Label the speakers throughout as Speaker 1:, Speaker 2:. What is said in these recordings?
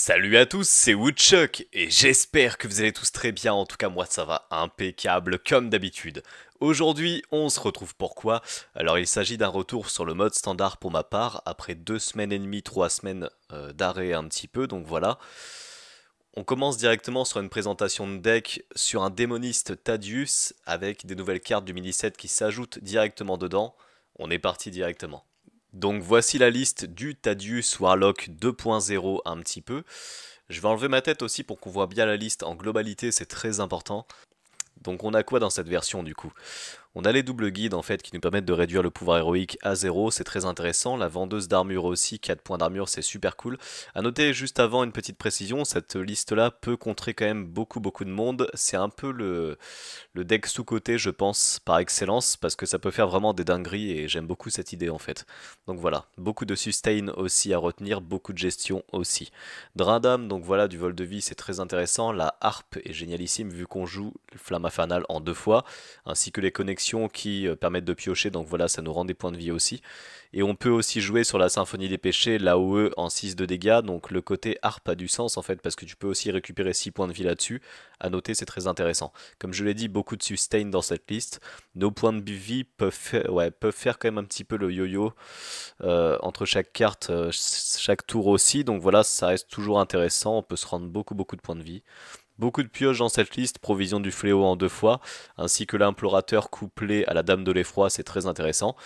Speaker 1: Salut à tous, c'est Woodchuck et j'espère que vous allez tous très bien, en tout cas moi ça va impeccable comme d'habitude. Aujourd'hui on se retrouve pourquoi Alors il s'agit d'un retour sur le mode standard pour ma part, après deux semaines et demie, trois semaines euh, d'arrêt un petit peu, donc voilà. On commence directement sur une présentation de deck sur un démoniste Tadius avec des nouvelles cartes du mini-set qui s'ajoutent directement dedans. On est parti directement. Donc voici la liste du Tadius Warlock 2.0 un petit peu. Je vais enlever ma tête aussi pour qu'on voit bien la liste en globalité, c'est très important. Donc on a quoi dans cette version du coup on a les doubles guides en fait qui nous permettent de réduire le pouvoir héroïque à zéro, c'est très intéressant. La vendeuse d'armure aussi, 4 points d'armure, c'est super cool. A noter juste avant une petite précision, cette liste là peut contrer quand même beaucoup beaucoup de monde. C'est un peu le, le deck sous-côté je pense par excellence parce que ça peut faire vraiment des dingueries et j'aime beaucoup cette idée en fait. Donc voilà, beaucoup de sustain aussi à retenir, beaucoup de gestion aussi. dradam donc voilà, du vol de vie c'est très intéressant. La harpe est génialissime vu qu'on joue Flamme Infernale en deux fois ainsi que les connexions qui euh, permettent de piocher, donc voilà, ça nous rend des points de vie aussi. Et on peut aussi jouer sur la Symphonie des Péchés, e en 6 de dégâts, donc le côté harp a du sens en fait, parce que tu peux aussi récupérer 6 points de vie là-dessus. À noter, c'est très intéressant. Comme je l'ai dit, beaucoup de sustain dans cette liste. Nos points de vie peuvent faire, quand même un petit peu le yo-yo euh, entre chaque carte, euh, chaque tour aussi, donc voilà, ça reste toujours intéressant, on peut se rendre beaucoup beaucoup de points de vie. Beaucoup de pioches dans cette liste, provision du fléau en deux fois, ainsi que l'implorateur couplé à la dame de l'effroi, c'est très intéressant.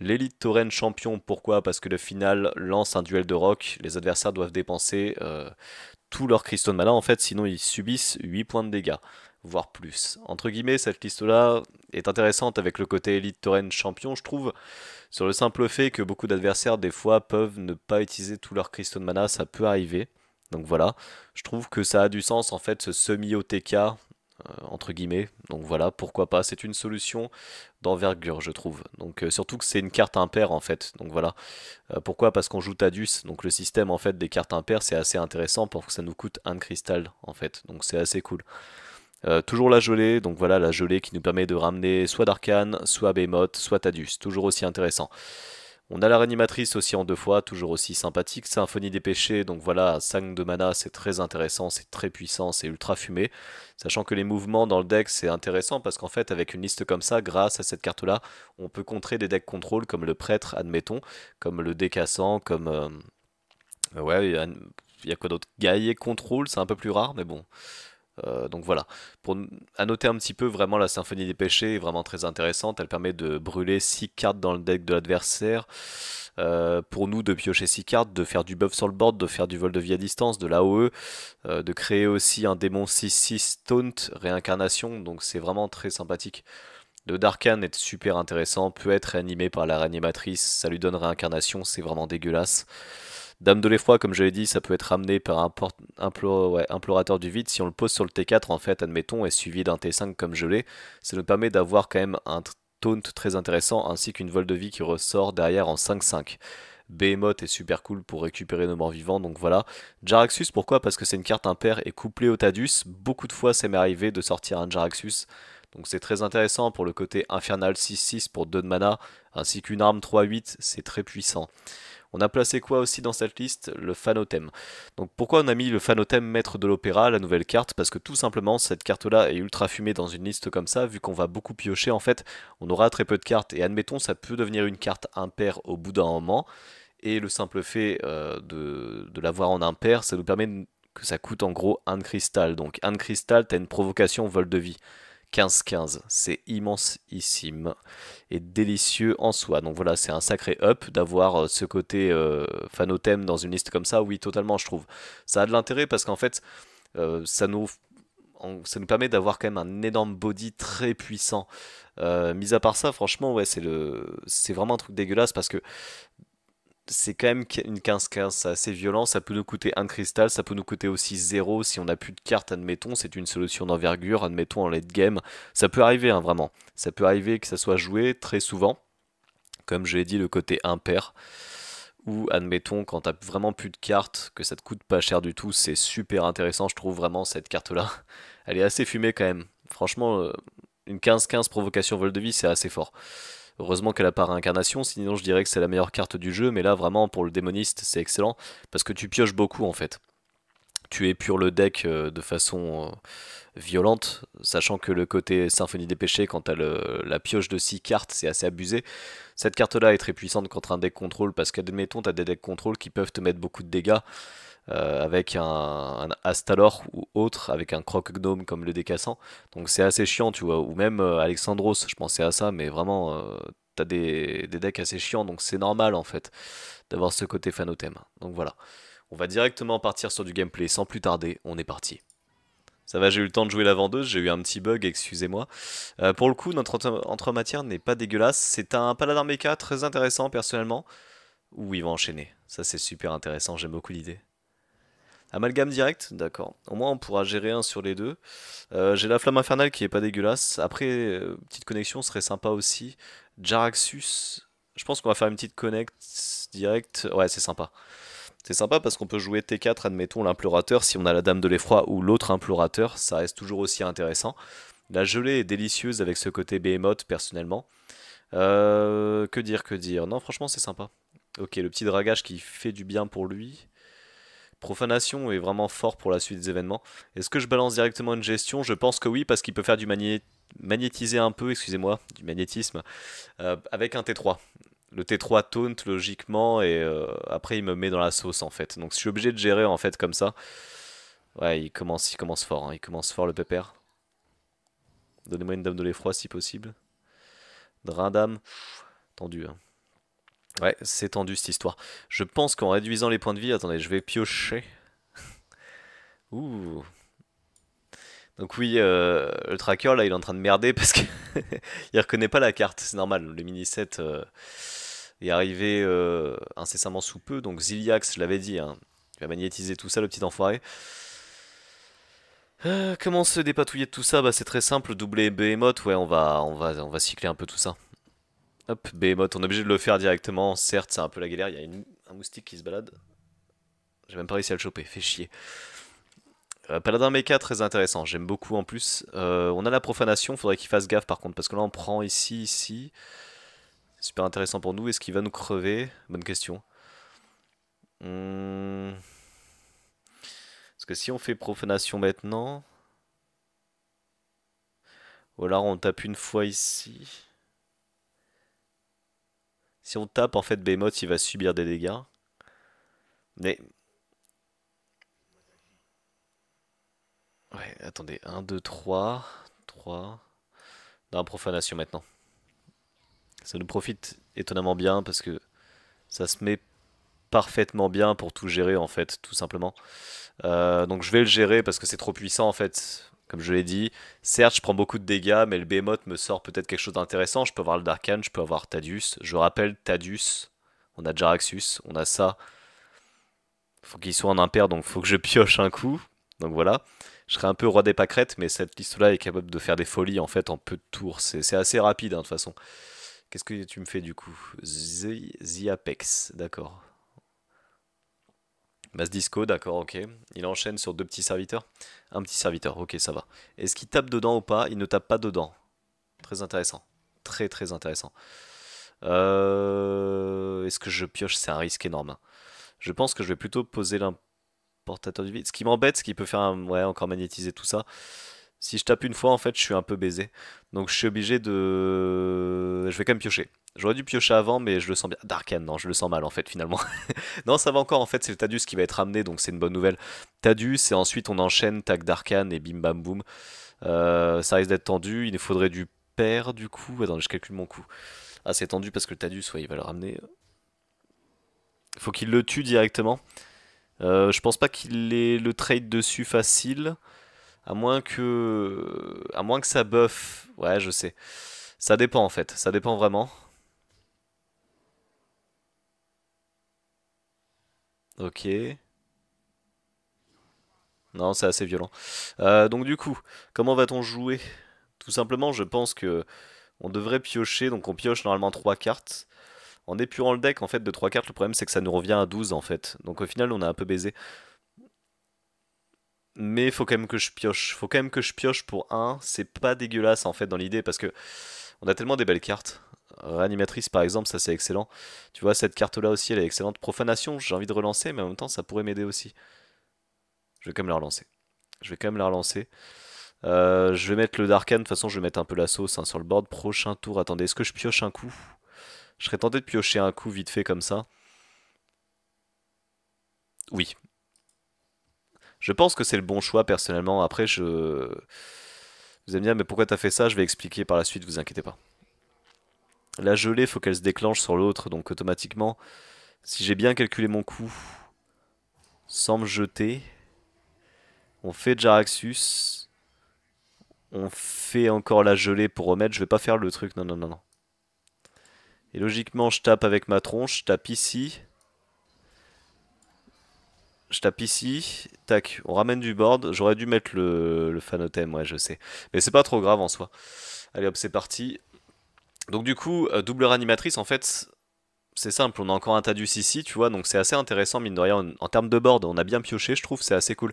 Speaker 1: L'élite tauren champion, pourquoi Parce que le final lance un duel de rock, les adversaires doivent dépenser euh, tous leurs cristaux de mana en fait, sinon ils subissent 8 points de dégâts, voire plus. Entre guillemets, cette liste-là est intéressante avec le côté élite tauren champion, je trouve, sur le simple fait que beaucoup d'adversaires des fois peuvent ne pas utiliser tous leurs cristaux de mana, ça peut arriver. Donc voilà, je trouve que ça a du sens en fait ce semi-OTK euh, entre guillemets. Donc voilà, pourquoi pas, c'est une solution d'envergure je trouve. Donc euh, surtout que c'est une carte impair en fait. Donc voilà, euh, pourquoi Parce qu'on joue Tadus, donc le système en fait des cartes impaires c'est assez intéressant pour que ça nous coûte un cristal en fait. Donc c'est assez cool. toujours la gelée, donc voilà la gelée qui nous permet de ramener soit Darkhan, soit Behemoth, soit Tadus, toujours aussi intéressant. On a la réanimatrice aussi en deux fois, toujours aussi sympathique. Symphonie des péchés, donc voilà, 5 de mana, c'est très intéressant, c'est très puissant, c'est ultra fumé. Sachant que les mouvements dans le deck, c'est intéressant parce qu'en fait, avec une liste comme ça, grâce à cette carte-là, on peut contrer des decks contrôle comme le prêtre, admettons, comme le décassant, comme... Euh, ouais, il y, a... quoi d'autre Gaillé, contrôle, c'est un peu plus rare, mais bon... Euh, donc voilà. Pour à noter un petit peu, vraiment la symphonie des péchés est vraiment très intéressante. Elle permet de brûler 6 cartes dans le deck de l'adversaire. Euh, pour nous de piocher 6 cartes, de faire du buff sur le board, de faire du vol de vie à distance, de l'AOE, euh, de créer aussi un démon 6-6 taunt, réincarnation, donc c'est vraiment très sympathique. Le Darkan est super intéressant, peut être réanimé par la réanimatrice, ça lui donne réincarnation, c'est vraiment dégueulasse. Dame de l'effroi, comme je l'ai dit, ça peut être ramené par un implorateur du vide. Si on le pose sur le T4, en fait, admettons, et suivi d'un T5 comme je l'ai, ça nous permet d'avoir quand même un taunt très intéressant, ainsi qu'une vol de vie qui ressort derrière en 5-5. Behemoth est super cool pour récupérer nos morts vivants, donc voilà. Jaraxus, pourquoi Parce que c'est une carte impair et couplée au Tadus. Beaucoup de fois, ça m'est arrivé de sortir un Jaraxus. Donc c'est très intéressant pour le côté Infernal 6-6 pour 2 de mana, ainsi qu'une arme 3-8, c'est très puissant. On a placé quoi aussi dans cette liste Le Fanotème. Donc pourquoi on a mis le Fanotème Maître de l'Opéra, la nouvelle carte Parce que tout simplement, cette carte-là est ultra fumée dans une liste comme ça, vu qu'on va beaucoup piocher, en fait, on aura très peu de cartes. Et admettons, ça peut devenir une carte impair au bout d'un moment. Et le simple fait euh, de, l'avoir en impair, ça nous permet que ça coûte en gros un cristal. Donc un de cristal, t'as une provocation vol de vie. 15-15. C'est immensissime et délicieux en soi. Donc voilà, c'est un sacré up d'avoir euh, ce côté euh, dans une liste comme ça. Oui, totalement, je trouve. Ça a de l'intérêt parce qu'en fait, euh, ça nous ça nous permet d'avoir quand même un énorme body très puissant. Euh, mis à part ça, franchement, ouais, c'est c'est vraiment un truc dégueulasse parce que c'est quand même une 15-15, c'est assez violent, ça peut nous coûter un cristal, ça peut nous coûter aussi 0 si on n'a plus de cartes, admettons, c'est une solution d'envergure, admettons en late game, ça peut arriver hein, vraiment, ça peut arriver que ça soit joué très souvent, comme je l'ai dit, le côté impair, ou admettons quand t'as vraiment plus de cartes, que ça te coûte pas cher du tout, c'est super intéressant, je trouve vraiment cette carte-là, elle est assez fumée quand même, franchement, euh, une 15-15 provocation vol de vie, c'est assez fort. Heureusement qu'elle a pas réincarnation, sinon je dirais que c'est la meilleure carte du jeu, mais là vraiment pour le démoniste c'est excellent, parce que tu pioches beaucoup en fait. Tu épures le deck euh, de façon euh, violente, sachant que le côté Symphonie des péchés, quand t'as la pioche de 6 cartes, c'est assez abusé. Cette carte-là est très puissante contre un deck contrôle, parce qu'admettons, t'as des decks contrôle qui peuvent te mettre beaucoup de dégâts. Euh, avec un, Astalor ou autre, avec un croc gnome comme le décassant. Donc c'est assez chiant, tu vois. Ou même euh, Alexandros, je pensais à ça, mais vraiment, euh, t'as des, decks assez chiants, donc c'est normal en fait d'avoir ce côté fan Donc voilà. On va directement partir sur du gameplay sans plus tarder, on est parti. Ça va, j'ai eu le temps de jouer la vendeuse, j'ai eu un petit bug, excusez-moi. pour le coup, notre entre-matière n'est pas dégueulasse. C'est un paladin mecha très intéressant personnellement. Où ils va enchaîner. Ça, c'est super intéressant, j'aime beaucoup l'idée. Amalgame direct D'accord. Au moins, on pourra gérer un sur les deux. Euh, j'ai la flamme infernale qui est pas dégueulasse. Après, euh, petite connexion serait sympa aussi. Jaraxus. Je pense qu'on va faire une petite connect direct. Ouais, c'est sympa. C'est sympa parce qu'on peut jouer T4, admettons, l'implorateur. Si on a la dame de l'effroi ou l'autre implorateur, ça reste toujours aussi intéressant. La gelée est délicieuse avec ce côté behemoth, personnellement. Euh, que dire, que dire Non, franchement, c'est sympa. Ok, le petit dragage qui fait du bien pour lui. Profanation est vraiment fort pour la suite des événements. Est-ce que je balance directement une gestion Je pense que oui, parce qu'il peut faire du magnétiser un peu, excusez-moi, du magnétisme, euh, avec un T3. Le T3 taunt logiquement, et euh, après il me met dans la sauce en fait. Donc je suis obligé de gérer en fait comme ça. Ouais, il commence, il commence fort, hein. il commence fort le pépère. Donnez-moi une dame de l'effroi si possible. Drain d'âme. tendu. Hein. Ouais, c'est tendu cette histoire. Je pense qu'en réduisant les points de vie... Attendez, je vais piocher. Ouh. Donc oui, euh, le tracker, là, il est en train de merder parce qu'il reconnaît pas la carte. C'est normal, le mini-set euh, est arrivé euh, incessamment sous peu. Donc Ziliax, je l'avais dit, hein. il va magnétiser tout ça, le petit enfoiré. comment se dépatouiller de tout ça bah, C'est très simple, doubler Behemoth, ouais, on va, on, va, on va cycler un peu tout ça. Hop, Behemoth, on est obligé de le faire directement. Certes, c'est un peu la galère, il y a un moustique qui se balade. J'ai même pas réussi à le choper, fait chier. Euh, Paladin Mecha, très intéressant, j'aime beaucoup en plus. Euh, on a la profanation, faudrait qu'il fasse gaffe par contre, parce que là on prend ici, ici. Super intéressant pour nous, est-ce qu'il va nous crever Bonne question. Hmm. Parce que si on fait profanation maintenant... voilà, on tape une fois ici. Si on tape, en fait, Behemoth, il va subir des dégâts. Mais... Ouais, attendez. 1, 2, 3. 3. la profanation maintenant. Ça nous profite étonnamment bien parce que ça se met parfaitement bien pour tout gérer en fait, tout simplement. Euh, donc je vais le gérer parce que c'est trop puissant en fait. Comme je l'ai dit, certes, je prends beaucoup de dégâts, mais le Behemoth me sort peut-être quelque chose d'intéressant. Je peux avoir le Darkhan, je peux avoir Tadius. Je rappelle, Tadius, on a Jaraxus, on a ça. Faut qu'il soit en impair, donc faut que je pioche un coup. Donc voilà. Je serai un peu roi des pâquerettes, mais cette liste-là est capable de faire des folies en fait en peu de tours. C'est assez rapide, hein, de toute façon. Qu'est-ce que tu me fais du coup The, Apex, d'accord. Base disco, d'accord, ok. Il enchaîne sur deux petits serviteurs. Un petit serviteur, ok, ça va. Est-ce qu'il tape dedans ou pas Il ne tape pas dedans. Très intéressant. Très très intéressant. Euh, est-ce que je pioche C'est un risque énorme. Je pense que je vais plutôt poser l'importateur du vide. Ce qui m'embête, c'est qu'il peut faire un... ouais, encore magnétiser tout ça. Si je tape une fois, en fait, je suis un peu baisé. Donc je suis obligé de. Je vais quand même piocher. J'aurais dû piocher avant, mais je le sens bien. Darken, non, je le sens mal en fait, finalement. non, ça va encore, en fait, c'est le Tadus qui va être ramené donc c'est une bonne nouvelle. Tadus, et ensuite on enchaîne, tac Darkan et bim bam boum. Euh, ça risque d'être tendu, il nous faudrait du pair du coup. Attends, je calcule mon coup. Ah, c'est tendu parce que le Tadus, ouais, il va le ramener. Faut qu'il le tue directement. Euh, je pense pas qu'il ait le trade dessus facile. À moins que. À moins que ça buff. Ouais, je sais. Ça dépend en fait. Ça dépend vraiment. Ok. Non, c'est assez violent. Euh, donc du coup, comment va-t-on jouer Tout simplement, je pense que on devrait piocher. Donc on pioche normalement 3 cartes. En épurant le deck en fait de 3 cartes, le problème c'est que ça nous revient à 12 en fait. Donc au final, on a un peu baisé mais faut quand même que je pioche. Faut quand même que je pioche pour un. C'est pas dégueulasse en fait dans l'idée parce que on a tellement des belles cartes. Réanimatrice par exemple, ça c'est excellent. Tu vois, cette carte là aussi elle est excellente. Profanation, j'ai envie de relancer, mais en même temps ça pourrait m'aider aussi. Je vais quand même la relancer. Je vais quand même la relancer. Euh, je vais mettre le Darkan, de toute façon je vais mettre un peu la sauce hein, sur le board. Prochain tour, attendez, est-ce que je pioche un coup Je serais tenté de piocher un coup vite fait comme ça. Oui, je pense que c'est le bon choix personnellement. Après, je... vous allez me dire, mais pourquoi t'as fait ça Je vais expliquer par la suite, vous inquiétez pas. La gelée, faut qu'elle se déclenche sur l'autre, donc automatiquement, si j'ai bien calculé mon coup, sans me jeter, on fait Jaraxus, on fait encore la gelée pour remettre, je vais pas faire le truc, non, non, non, non. Et logiquement, je tape avec ma tronche, je tape ici, je tape ici, tac, on ramène du board. J'aurais dû mettre le, le fanotem, ouais, je sais. Mais c'est pas trop grave en soi. Allez hop, c'est parti. Donc du coup, euh, doubleur animatrice en fait, c'est simple, on a encore un Tadus ici, tu vois, donc c'est assez intéressant, mine de rien, en, termes de board, on a bien pioché, je trouve, c'est assez cool.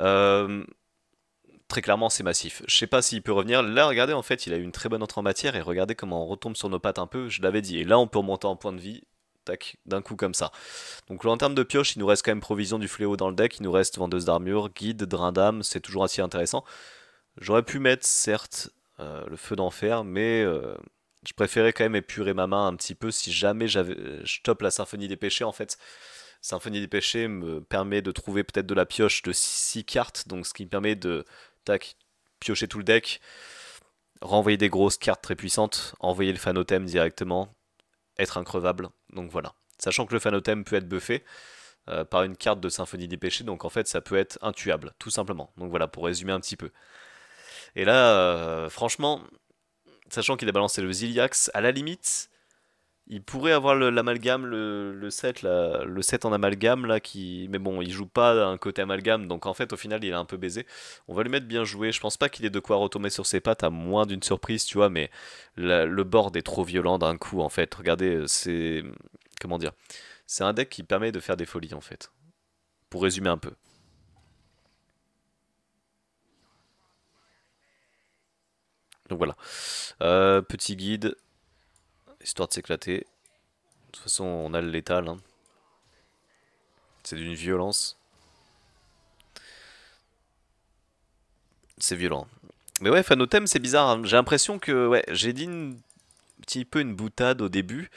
Speaker 1: Euh, très clairement, c'est massif. Je sais pas s'il peut revenir, là, regardez, en fait, il a eu une très bonne entrée en matière, et regardez comment on retombe sur nos pattes un peu, je l'avais dit, et là, on peut remonter en point de vie, Tac, d'un coup comme ça. Donc en termes de pioche, il nous reste quand même Provision du Fléau dans le deck, il nous reste Vendeuse d'Armure, Guide, Drain d'âme, c'est toujours assez intéressant. J'aurais pu mettre, certes, euh, le Feu d'Enfer, mais euh, je préférais quand même épurer ma main un petit peu si jamais euh, je top la Symphonie des Péchés, en fait. Symphonie des Péchés me permet de trouver peut-être de la pioche de 6 cartes, donc ce qui me permet de, tac, piocher tout le deck, renvoyer des grosses cartes très puissantes, envoyer le fanotème directement, être increvable. Donc voilà. Sachant que le Fanotem peut être buffé euh, par une carte de Symphonie des Péchés, donc en fait ça peut être intuable, tout simplement. Donc voilà, pour résumer un petit peu. Et là, euh, franchement, sachant qu'il a balancé le Ziliax, à la limite, il pourrait avoir l'amalgame, le, set, le en amalgame, là, qui... mais bon, il joue pas un côté amalgame, donc en fait, au final, il est un peu baisé. On va lui mettre bien joué, je pense pas qu'il ait de quoi retomber sur ses pattes, à moins d'une surprise, tu vois, mais le board est trop violent d'un coup, en fait. Regardez, c'est... comment dire C'est un deck qui permet de faire des folies, en fait. Pour résumer un peu. Donc voilà. Euh, petit guide, histoire de s'éclater. De toute façon, on a le létal. Hein. C'est d'une violence. C'est violent. Mais ouais, Fanotem, c'est bizarre. Hein. J'ai l'impression que ouais, j'ai dit un petit peu une boutade au début.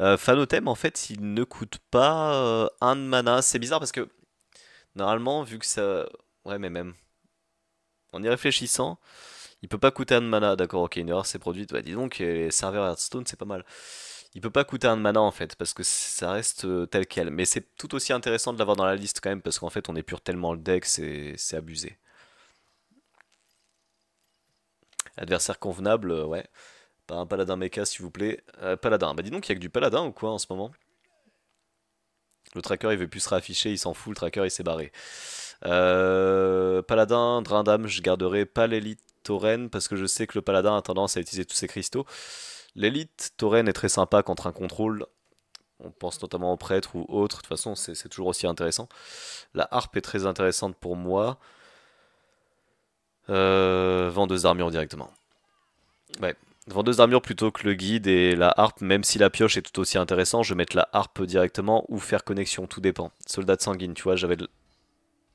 Speaker 1: Euh, Fanotem, en fait, il ne coûte pas euh, un de mana. C'est bizarre parce que normalement, vu que ça... Ouais, mais même. En y réfléchissant, il peut pas coûter un de mana, d'accord, ok, une erreur s'est produite, bah dis donc, les serveurs Hearthstone, c'est pas mal. Il peut pas coûter un de mana en fait, parce que ça reste euh, tel quel. Mais c'est tout aussi intéressant de l'avoir dans la liste quand même, parce qu'en fait on épure tellement le deck, c'est abusé. Adversaire convenable, euh, ouais. Pas un paladin mecha s'il vous plaît. Euh, paladin, bah dis donc, il y a que du paladin ou quoi en ce moment le tracker il veut plus se réafficher, il s'en fout, le tracker il s'est barré. Paladin, Paladin, Drindam, je garderai pas l'élite tauren, parce que je sais que le paladin a tendance à utiliser tous ses cristaux. L'élite tauren est très sympa contre un contrôle. On pense notamment aux prêtres ou autre de toute façon c'est toujours aussi intéressant. La harpe est très intéressante pour moi. Euh, vendeuse d'armure directement. Ouais, vendeuse d'armure plutôt que le guide et la harpe, même si la pioche est tout aussi intéressante je vais mettre la harpe directement ou faire connexion, tout dépend. Soldat de sanguine, tu vois, j'avais...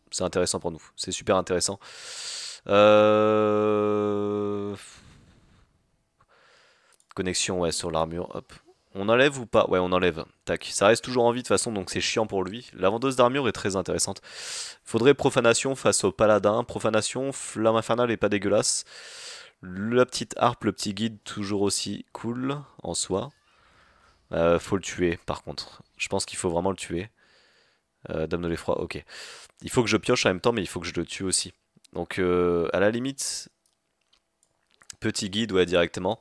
Speaker 1: C'est intéressant pour nous, c'est super intéressant. Euh... Connexion, ouais, sur l'armure, On enlève ou pas Ouais, on enlève. Tac. Ça reste toujours en vie de toute façon, donc c'est chiant pour lui. La vendeuse d'armure est très intéressante. Faudrait profanation face au paladin. Profanation, flamme infernale est pas dégueulasse. La petite harpe, le petit guide, toujours aussi cool en soi. Euh, faut le tuer, par contre. Je pense qu'il faut vraiment le tuer. Euh, Dame de l'effroi, ok. Il faut que je pioche en même temps, mais il faut que je le tue aussi. Donc euh, à la limite, petit guide, ouais, directement.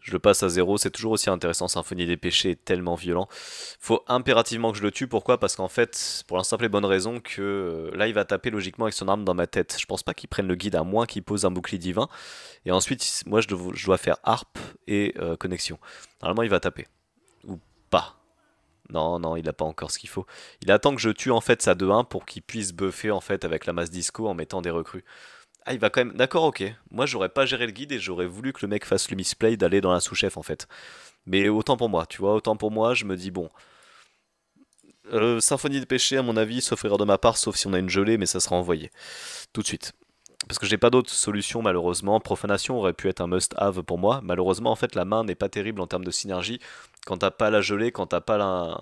Speaker 1: Je le passe à zéro, c'est toujours aussi intéressant. Symphonie des péchés est tellement violent. Faut impérativement que je le tue, pourquoi Parce qu'en fait, pour la simple et bonne raison que euh, là, il va taper logiquement avec son arme dans ma tête. Je pense pas qu'il prenne le guide, à moins qu'il pose un bouclier divin. Et ensuite, moi, je dois faire harpe et euh, connexion. Normalement, il va taper. Ou pas. Non, non, il n'a pas encore ce qu'il faut. Il attend que je tue en fait sa 2-1 pour qu'il puisse buffer en fait avec la masse disco en mettant des recrues. Ah, il va quand même. D'accord, ok. Moi, j'aurais pas géré le guide et j'aurais voulu que le mec fasse le misplay d'aller dans la sous-chef en fait. Mais autant pour moi, tu vois, autant pour moi, je me dis bon. Euh, symphonie de péché, à mon avis, sauf de ma part, sauf si on a une gelée, mais ça sera envoyé. Tout de suite. Parce que j'ai pas d'autre solution malheureusement. Profanation aurait pu être un must-have pour moi. Malheureusement, en fait, la main n'est pas terrible en termes de synergie quand t'as pas la gelée, quand t'as pas la,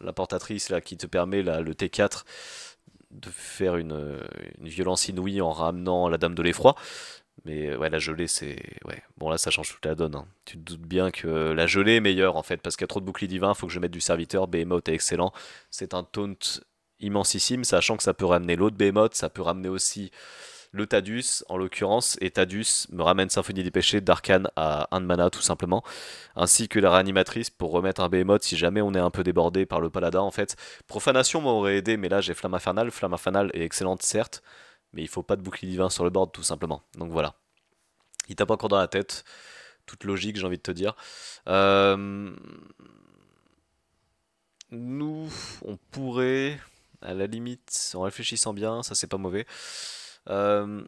Speaker 1: la, portatrice là, qui te permet le T4 de faire une, violence inouïe en ramenant la dame de l'effroi. Mais ouais, la gelée, c'est. Ouais. Bon, là, ça change toute la donne. Hein. Tu te doutes bien que la gelée est meilleure en fait, parce qu'il y a trop de boucliers divins, faut que je mette du serviteur. Behemoth est excellent. C'est un taunt immensissime, sachant que ça peut ramener l'autre Behemoth, ça peut ramener aussi le Tadus en l'occurrence, et Tadus me ramène Symphonie des Péchés d'Arcane à 1 de mana tout simplement, ainsi que la réanimatrice pour remettre un Behemoth si jamais on est un peu débordé par le Paladin en fait. Profanation m'aurait aidé, mais là j'ai Flamme Infernale, Flamme Infernale est excellente certes, mais il faut pas de bouclier divin sur le board tout simplement, donc voilà. Il tape encore dans la tête, toute logique j'ai envie de te dire. Euh, nous, on pourrait, à la limite, en réfléchissant bien, ça c'est pas mauvais. Euh,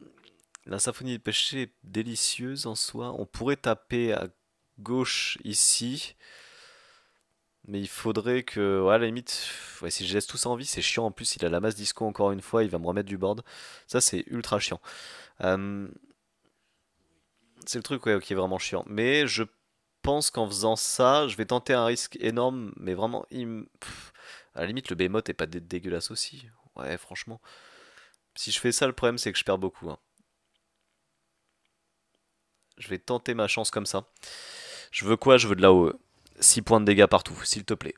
Speaker 1: la symphonie de pêcher est délicieuse en soi. On pourrait taper à gauche ici. Mais il faudrait que, ouais, à la limite, ouais, si je laisse tout ça en vie, c'est chiant. En plus, il a la masse disco encore une fois, il va me remettre du board. Ça, c'est ultra chiant. Euh, c'est le truc ouais, qui est vraiment chiant. Mais je pense qu'en faisant ça, je vais tenter un risque énorme. Mais vraiment, à la limite, le bémot est pas dégueulasse aussi. Ouais, franchement. Si je fais ça, le problème, c'est que je perds beaucoup. Hein. Je vais tenter ma chance comme ça. Je veux quoi Je veux de là-haut. 6 e. points de dégâts partout, s'il te plaît.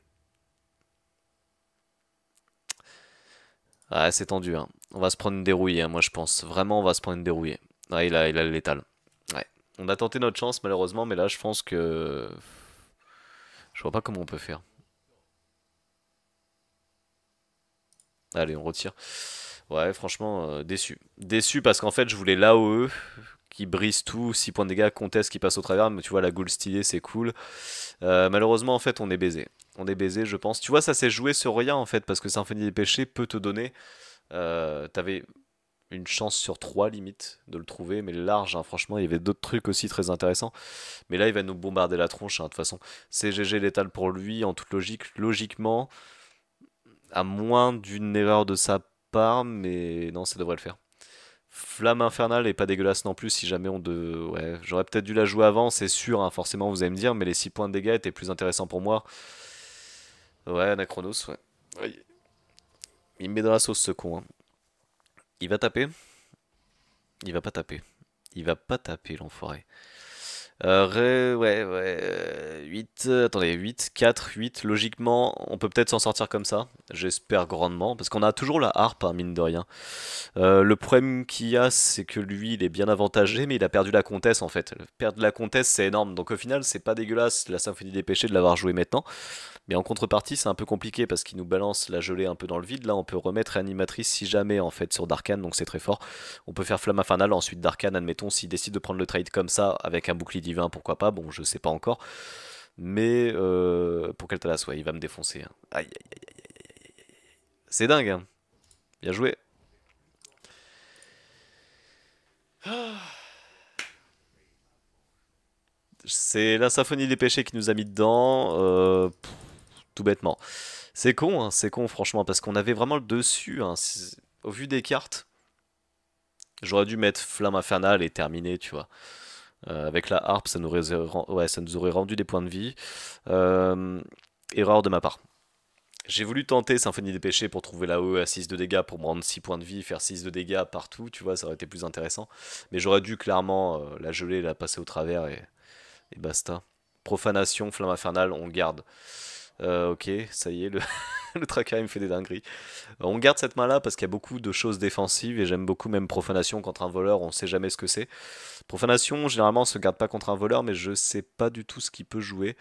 Speaker 1: Ah, c'est tendu. Hein. On va se prendre une dérouillée, hein, moi, je pense. Vraiment, on va se prendre une dérouillée. Ah, il a, il a Ouais. On a tenté notre chance, malheureusement, mais là, je pense que... Je vois pas comment on peut faire. Allez, on retire. Ouais, franchement, euh, déçu. Déçu parce qu'en fait, je voulais l'AOE qui brise tout, 6 points de dégâts, conteste qui passe au travers, mais tu vois, la goule stylée, c'est cool. Euh, malheureusement, en fait, on est baisé. On est baisé, je pense. Tu vois, ça s'est joué sur rien, en fait, parce que Symphonie des Péchés peut te donner... Euh, t'avais une chance sur 3, limite, de le trouver, mais large, hein. franchement, il y avait d'autres trucs aussi très intéressants. Mais là, il va nous bombarder la tronche, hein, de toute façon. CGG létal pour lui, en toute logique, logiquement à moins d'une erreur de sa mais non, ça devrait le faire. Flamme infernale est pas dégueulasse non plus si jamais on de... Ouais, j'aurais peut-être dû la jouer avant, c'est sûr, hein, forcément vous allez me dire, mais les 6 points de dégâts étaient plus intéressants pour moi. Ouais, Anachronos, ouais. Il me met dans la sauce ce con. Hein. Il va taper Il va pas taper. Il va pas taper l'enfoiré. Euh, ouais, ouais. 8, euh, attendez, 8, 4, 8. Logiquement, on peut peut-être s'en sortir comme ça. J'espère grandement. Parce qu'on a toujours la harpe, hein, mine de rien. Euh, le problème qu'il y a, c'est que lui, il est bien avantagé, mais il a perdu la comtesse en fait. Perdre la comtesse, c'est énorme. Donc au final, c'est pas dégueulasse la symphonie des péchés de l'avoir joué maintenant. Mais en contrepartie, c'est un peu compliqué parce qu'il nous balance la gelée un peu dans le vide. Là, on peut remettre animatrice si jamais en fait sur Darkane, donc c'est très fort. On peut faire Flamme Infernale, ensuite Darkane, admettons, s'il décide de prendre le trade comme ça avec un bouclier pourquoi pas, bon, je sais pas encore. Mais euh, pour t'alla soit il va me défoncer. C'est dingue, hein. Bien joué. Ah. C'est la symphonie des péchés qui nous a mis dedans, euh, tout bêtement. C'est con, hein, c'est con franchement, parce qu'on avait vraiment le dessus. Hein. Au vu des cartes, j'aurais dû mettre flamme infernale et terminer, tu vois. Euh, avec la harpe, ça nous, aurait rendu des points de vie. Euh, erreur de ma part. J'ai voulu tenter Symphonie des péchés pour trouver la E à 6 de dégâts pour me rendre 6 points de vie, faire 6 de dégâts partout, tu vois, ça aurait été plus intéressant. Mais j'aurais dû clairement euh, la geler, la passer au travers et, basta. Profanation, flamme infernale, on garde. ok, ça y est, le... le Tracker, me fait des dingueries. Euh, on garde cette main-là parce qu'il y a beaucoup de choses défensives et j'aime beaucoup même Profanation contre un voleur, on sait jamais ce que c'est. Profanation, généralement, on se garde pas contre un voleur, mais je sais pas du tout ce qu'il peut jouer.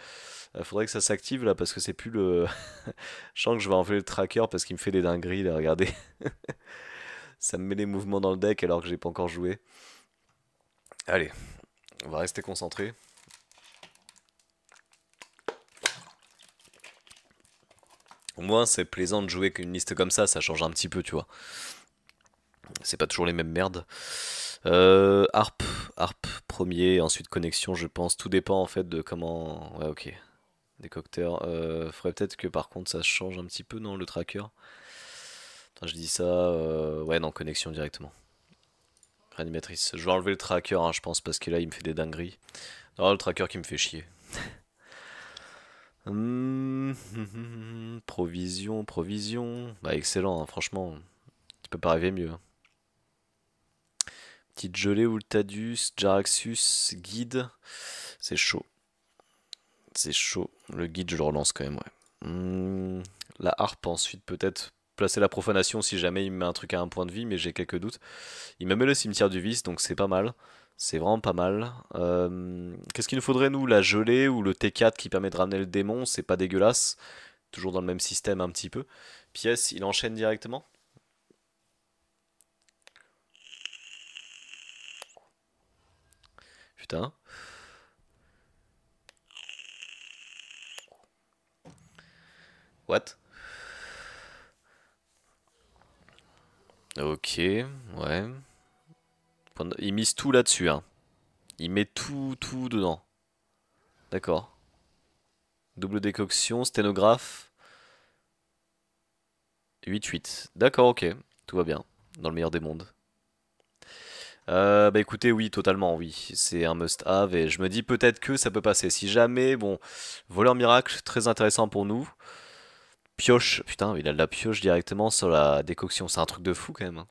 Speaker 1: Il euh, faudrait que ça s'active là parce que c'est plus le. je sens que je vais enlever le Tracker parce qu'il me fait des dingueries là, regardez. ça me met les mouvements dans le deck alors que j'ai pas encore joué. Allez, on va rester concentré. au moins c'est plaisant de jouer une liste comme ça, ça change un petit peu, tu vois. C'est pas toujours les mêmes merdes. Euh, harp, harp premier, ensuite connexion, je pense. Tout dépend en fait de comment. Ouais, ok. Des Euh, faudrait peut-être que par contre ça change un petit peu, non, le tracker. Attends, je dis ça. Euh, ouais, non, connexion directement. Réanimatrice. Je vais enlever le tracker, hein, je pense, parce que là il me fait des dingueries. Non, le tracker qui me fait chier. Hmm, provision, provision. Bah, excellent, hein, franchement. Tu peux pas rêver mieux. Hein. Petite gelée, Ultadus, Jaraxus, guide. C'est chaud. C'est chaud. Le guide, je le relance quand même, ouais. Hmm, la harpe, ensuite, peut-être placer la profanation si jamais il met un truc à un point de vie, mais j'ai quelques doutes. Il me met le cimetière du vice, donc c'est pas mal. C'est vraiment pas mal. Euh, qu'est-ce qu'il nous faudrait, nous La gelée ou le T4 qui permet de ramener le démon, c'est pas dégueulasse. Toujours dans le même système un petit peu. Pièce, il enchaîne directement Putain. What Ok, ouais il mise tout là-dessus. Hein. met tout, tout dedans. D'accord. Double décoction, sténographe. 8-8. D'accord, ok. Tout va bien. Dans le meilleur des mondes. Euh, bah écoutez, oui, totalement, oui. C'est un must-have et je me dis peut-être que ça peut passer. Si jamais, bon, voleur miracle, très intéressant pour nous. Pioche, putain, il a de la pioche directement sur la décoction. C'est un truc de fou quand même. Hein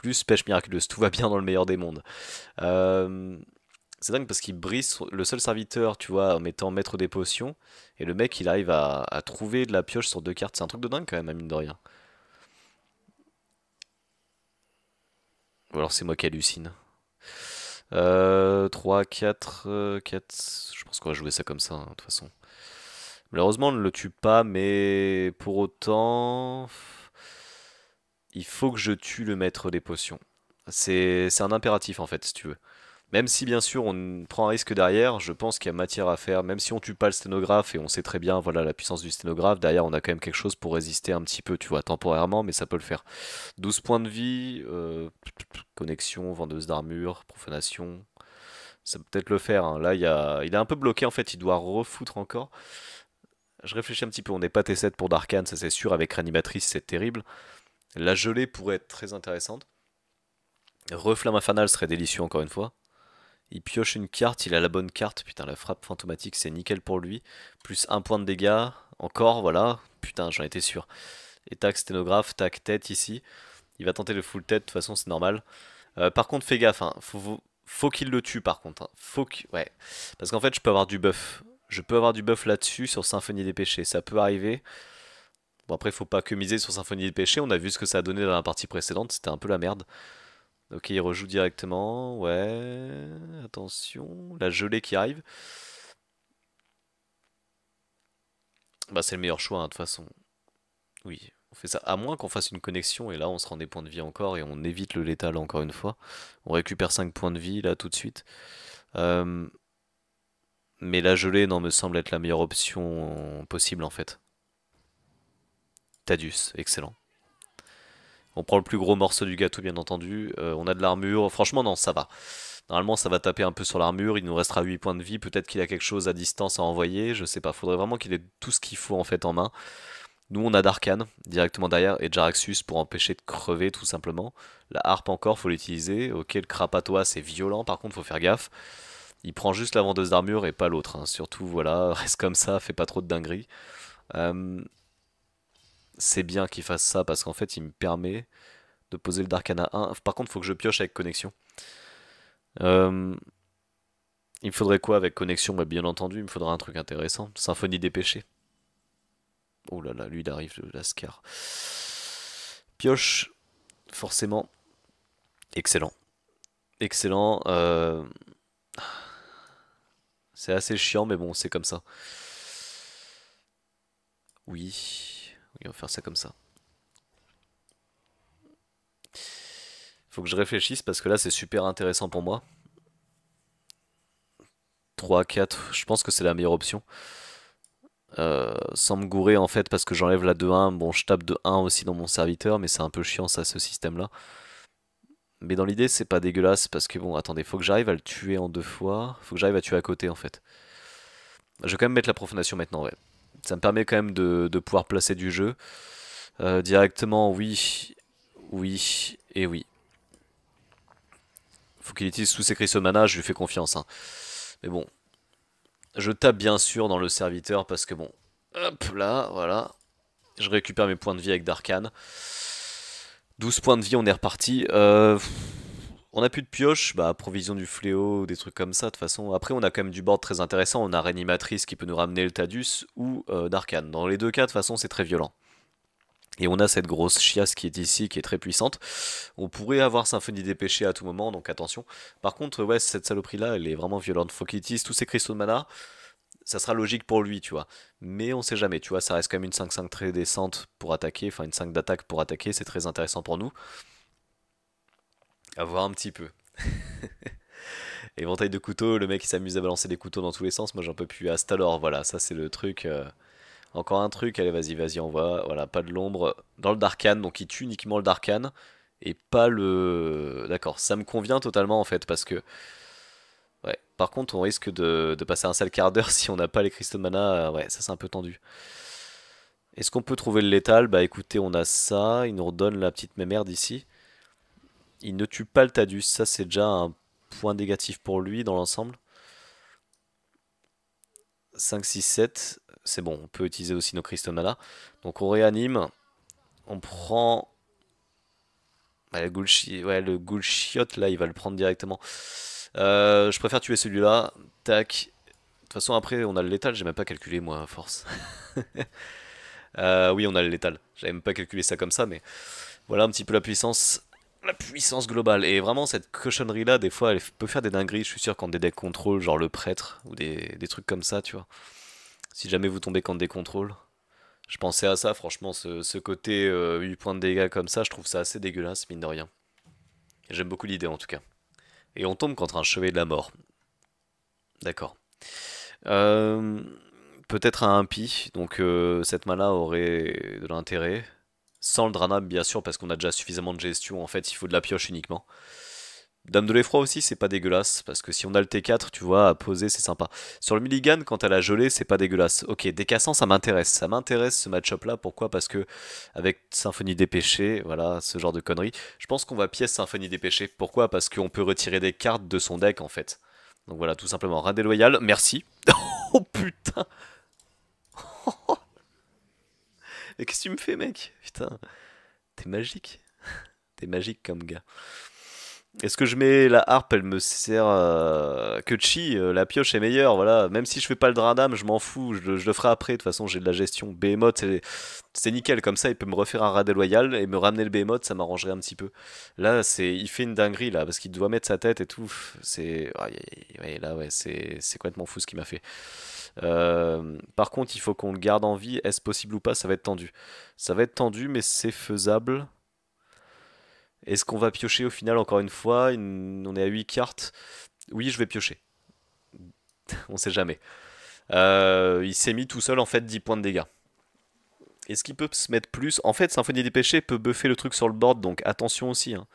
Speaker 1: plus pêche miraculeuse. Tout va bien dans le meilleur des mondes. Euh, c'est dingue parce qu'il brise le seul serviteur, tu vois, en mettant maître des potions. Et le mec, il arrive à, trouver de la pioche sur deux cartes. C'est un truc de dingue quand même, à mine de rien. Ou alors c'est moi qui hallucine. 3, 4, 4... Je pense qu'on va jouer ça comme ça, hein, de toute façon. Malheureusement, on ne le tue pas, mais pour autant il faut que je tue le maître des potions. C'est un impératif en fait, si tu veux. Même si bien sûr on prend un risque derrière, je pense qu'il y a matière à faire. Même si on tue pas le sténographe et on sait très bien voilà la puissance du sténographe, derrière on a quand même quelque chose pour résister un petit peu, tu vois, temporairement, mais ça peut le faire. 12 points de vie, euh, connexion, vendeuse d'armure, profanation. Ça peut peut-être le faire. Hein. Là, il, est un peu bloqué en fait, il doit refoutre encore. Je réfléchis un petit peu, on n'est pas T7 pour Darkhan, ça c'est sûr, avec réanimatrice c'est terrible. La gelée pourrait être très intéressante. Reflamme infernal serait délicieux encore une fois. Il pioche une carte, il a la bonne carte. Putain, la frappe fantomatique, c'est nickel pour lui. Plus un point de dégâts. Encore, voilà. Putain, j'en étais sûr. Et tac, sténographe, tac, tête ici. Il va tenter le full tête, de toute façon, c'est normal. Euh, par contre, fais gaffe, hein. faut, qu'il le tue par contre. Hein. Faut Ouais. Parce qu'en fait, je peux avoir du buff. Je peux avoir du buff là-dessus sur Symphonie des Péchés. Ça peut arriver. Bon après faut pas que miser sur Symphonie de péché. on a vu ce que ça a donné dans la partie précédente, c'était un peu la merde. Ok il rejoue directement, ouais, attention, la gelée qui arrive. Bah c'est le meilleur choix hein, de toute façon. Oui, on fait ça à moins qu'on fasse une connexion et là on se rend des points de vie encore et on évite le létal encore une fois. On récupère 5 points de vie là tout de suite. Euh, mais la gelée non me semble être la meilleure option possible en fait excellent. On prend le plus gros morceau du gâteau, bien entendu. Euh, on a de l'armure. Franchement, non, ça va. Normalement, ça va taper un peu sur l'armure. Il nous restera 8 points de vie. Peut-être qu'il a quelque chose à distance à envoyer. Je sais pas. Faudrait vraiment qu'il ait tout ce qu'il faut en fait en main. Nous, on a Darkhan directement derrière et Jaraxus pour empêcher de crever tout simplement. La harpe encore, faut l'utiliser. Ok, le crapatois, c'est violent. Par contre, faut faire gaffe. Il prend juste la vendeuse d'armure et pas l'autre. Hein. Surtout, voilà, reste comme ça, fais pas trop de dinguerie Euh, c'est bien qu'il fasse ça parce qu'en fait, il me permet de poser le Darkana 1. Par contre, il faut que je pioche avec connexion. Euh, il me faudrait quoi avec connexion bah, Bien entendu, il me faudra un truc intéressant. Symphonie des péchés. Oh là là, lui, il arrive de l'ascar. Pioche, forcément. Excellent. Excellent. Euh, c'est assez chiant, mais bon, c'est comme ça. Oui. Il va faire ça comme ça. Faut que je réfléchisse parce que là c'est super intéressant pour moi. 3, 4, je pense que c'est la meilleure option. Euh, sans me gourer en fait parce que j'enlève la 2-1, bon je tape 2, 1 aussi dans mon serviteur mais c'est un peu chiant ça ce système là. Mais dans l'idée c'est pas dégueulasse parce que bon attendez faut que j'arrive à le tuer en deux fois, faut que j'arrive à tuer à côté en fait. Je vais quand même mettre la profanation maintenant ouais ça me permet quand même de, pouvoir placer du jeu. Euh, directement, oui, oui et oui. Faut qu'il utilise tous ses ce mana, je lui fais confiance. Hein. Mais bon, je tape bien sûr dans le serviteur parce que bon, hop là, voilà. Je récupère mes points de vie avec Darkhan. 12 points de vie, on est reparti. Euh, on a plus de pioche, bah provision du fléau, des trucs comme ça de toute façon. Après on a quand même du board très intéressant, on a réanimatrice qui peut nous ramener le Tadus ou euh, Dans les deux cas de toute façon c'est très violent. Et on a cette grosse chiasse qui est ici, qui est très puissante. On pourrait avoir Symphonie des à tout moment, donc attention. Par contre, ouais, cette saloperie-là, elle est vraiment violente. Faut qu'il utilise tous ces cristaux de mana. Ça sera logique pour lui, tu vois. Mais on sait jamais, tu vois. Ça reste quand même une 5-5 très décente pour attaquer. Enfin, une 5 d'attaque pour attaquer. C'est très intéressant pour nous à voir un petit peu. Éventail de couteaux, le mec il s'amuse à balancer des couteaux dans tous les sens, moi j'en peux plus. Astalor, voilà, ça c'est le truc. Euh, encore un truc, allez vas-y, vas-y, voit Voilà, pas de l'ombre. Dans le darkhan donc il tue uniquement le darkhan Et pas le... D'accord, ça me convient totalement en fait, parce que... Ouais, par contre on risque de, de passer un sale quart d'heure si on n'a pas les cristaux mana. Euh, ouais, ça c'est un peu tendu. Est-ce qu'on peut trouver le létal Bah écoutez, on a ça, il nous redonne la petite mémerde ici. Il ne tue pas le Tadus, ça c'est déjà un point négatif pour lui dans l'ensemble. 5, 6, 7, c'est bon, on peut utiliser aussi nos Cristomala. Donc on réanime, on prend... le Gulchi... ouais, là, il va le prendre directement. Euh, je préfère tuer celui-là, tac. De toute façon après on a le létal, j'ai même pas calculé moi, force. Euh, oui on a le létal, j'avais même pas calculé ça comme ça, mais... Voilà un petit peu la puissance la puissance globale. Et vraiment, cette cochonnerie-là, des fois, elle peut faire des dingueries. Je suis sûr, quand des decks contrôle, genre le prêtre, ou des, trucs comme ça, tu vois. Si jamais vous tombez contre des contrôles. Je pensais à ça, franchement, ce, côté 8 euh, points de dégâts comme ça, je trouve ça assez dégueulasse, mine de rien. J'aime beaucoup l'idée, en tout cas. Et on tombe contre un chevet de la mort. D'accord. Euh, peut-être un impie, donc euh, cette main-là aurait de l'intérêt sans le Dranam bien sûr, parce qu'on a déjà suffisamment de gestion, en fait il faut de la pioche uniquement. Dame de l'effroi aussi, c'est pas dégueulasse, parce que si on a le T4, tu vois, à poser, c'est sympa. Sur le Milligan, quand elle a gelé, c'est pas dégueulasse. Ok, décassant, ça m'intéresse. Ça m'intéresse ce match-up là, pourquoi Parce que, avec Symphonie dépêchée, voilà, ce genre de conneries, je pense qu'on va pièce Symphonie dépêchée. Pourquoi Parce qu'on peut retirer des cartes de son deck, en fait. Donc voilà, tout simplement, radé loyal, merci. oh putain Qu'est-ce que tu me fais, mec Putain, t'es magique. T'es magique comme gars. Est-ce que je mets la harpe Elle me sert euh, que chi. Euh, la pioche est meilleure, voilà. Même si je fais pas le d'âme, je m'en fous. Je, le ferai après. De toute façon, j'ai de la gestion. Behemoth, c'est nickel. Comme ça, il peut me refaire un rat déloyal et me ramener le Behemoth, ça m'arrangerait un petit peu. Là, c'est, il fait une dinguerie là, parce qu'il doit mettre sa tête et tout. C'est, là, ouais, c'est, complètement fou ce qu'il m'a fait. Euh, par contre, il faut qu'on le garde en vie. Est-ce possible ou pas Ça va être tendu. Ça va être tendu, mais c'est faisable. Est-ce qu'on va piocher au final, encore une fois On est à 8 cartes. Oui, je vais piocher. On sait jamais. Euh, il s'est mis tout seul, en fait, 10 points de dégâts. Est-ce qu'il peut se mettre plus En fait, Symphonie péchés peut buffer le truc sur le board, donc attention aussi. Hein.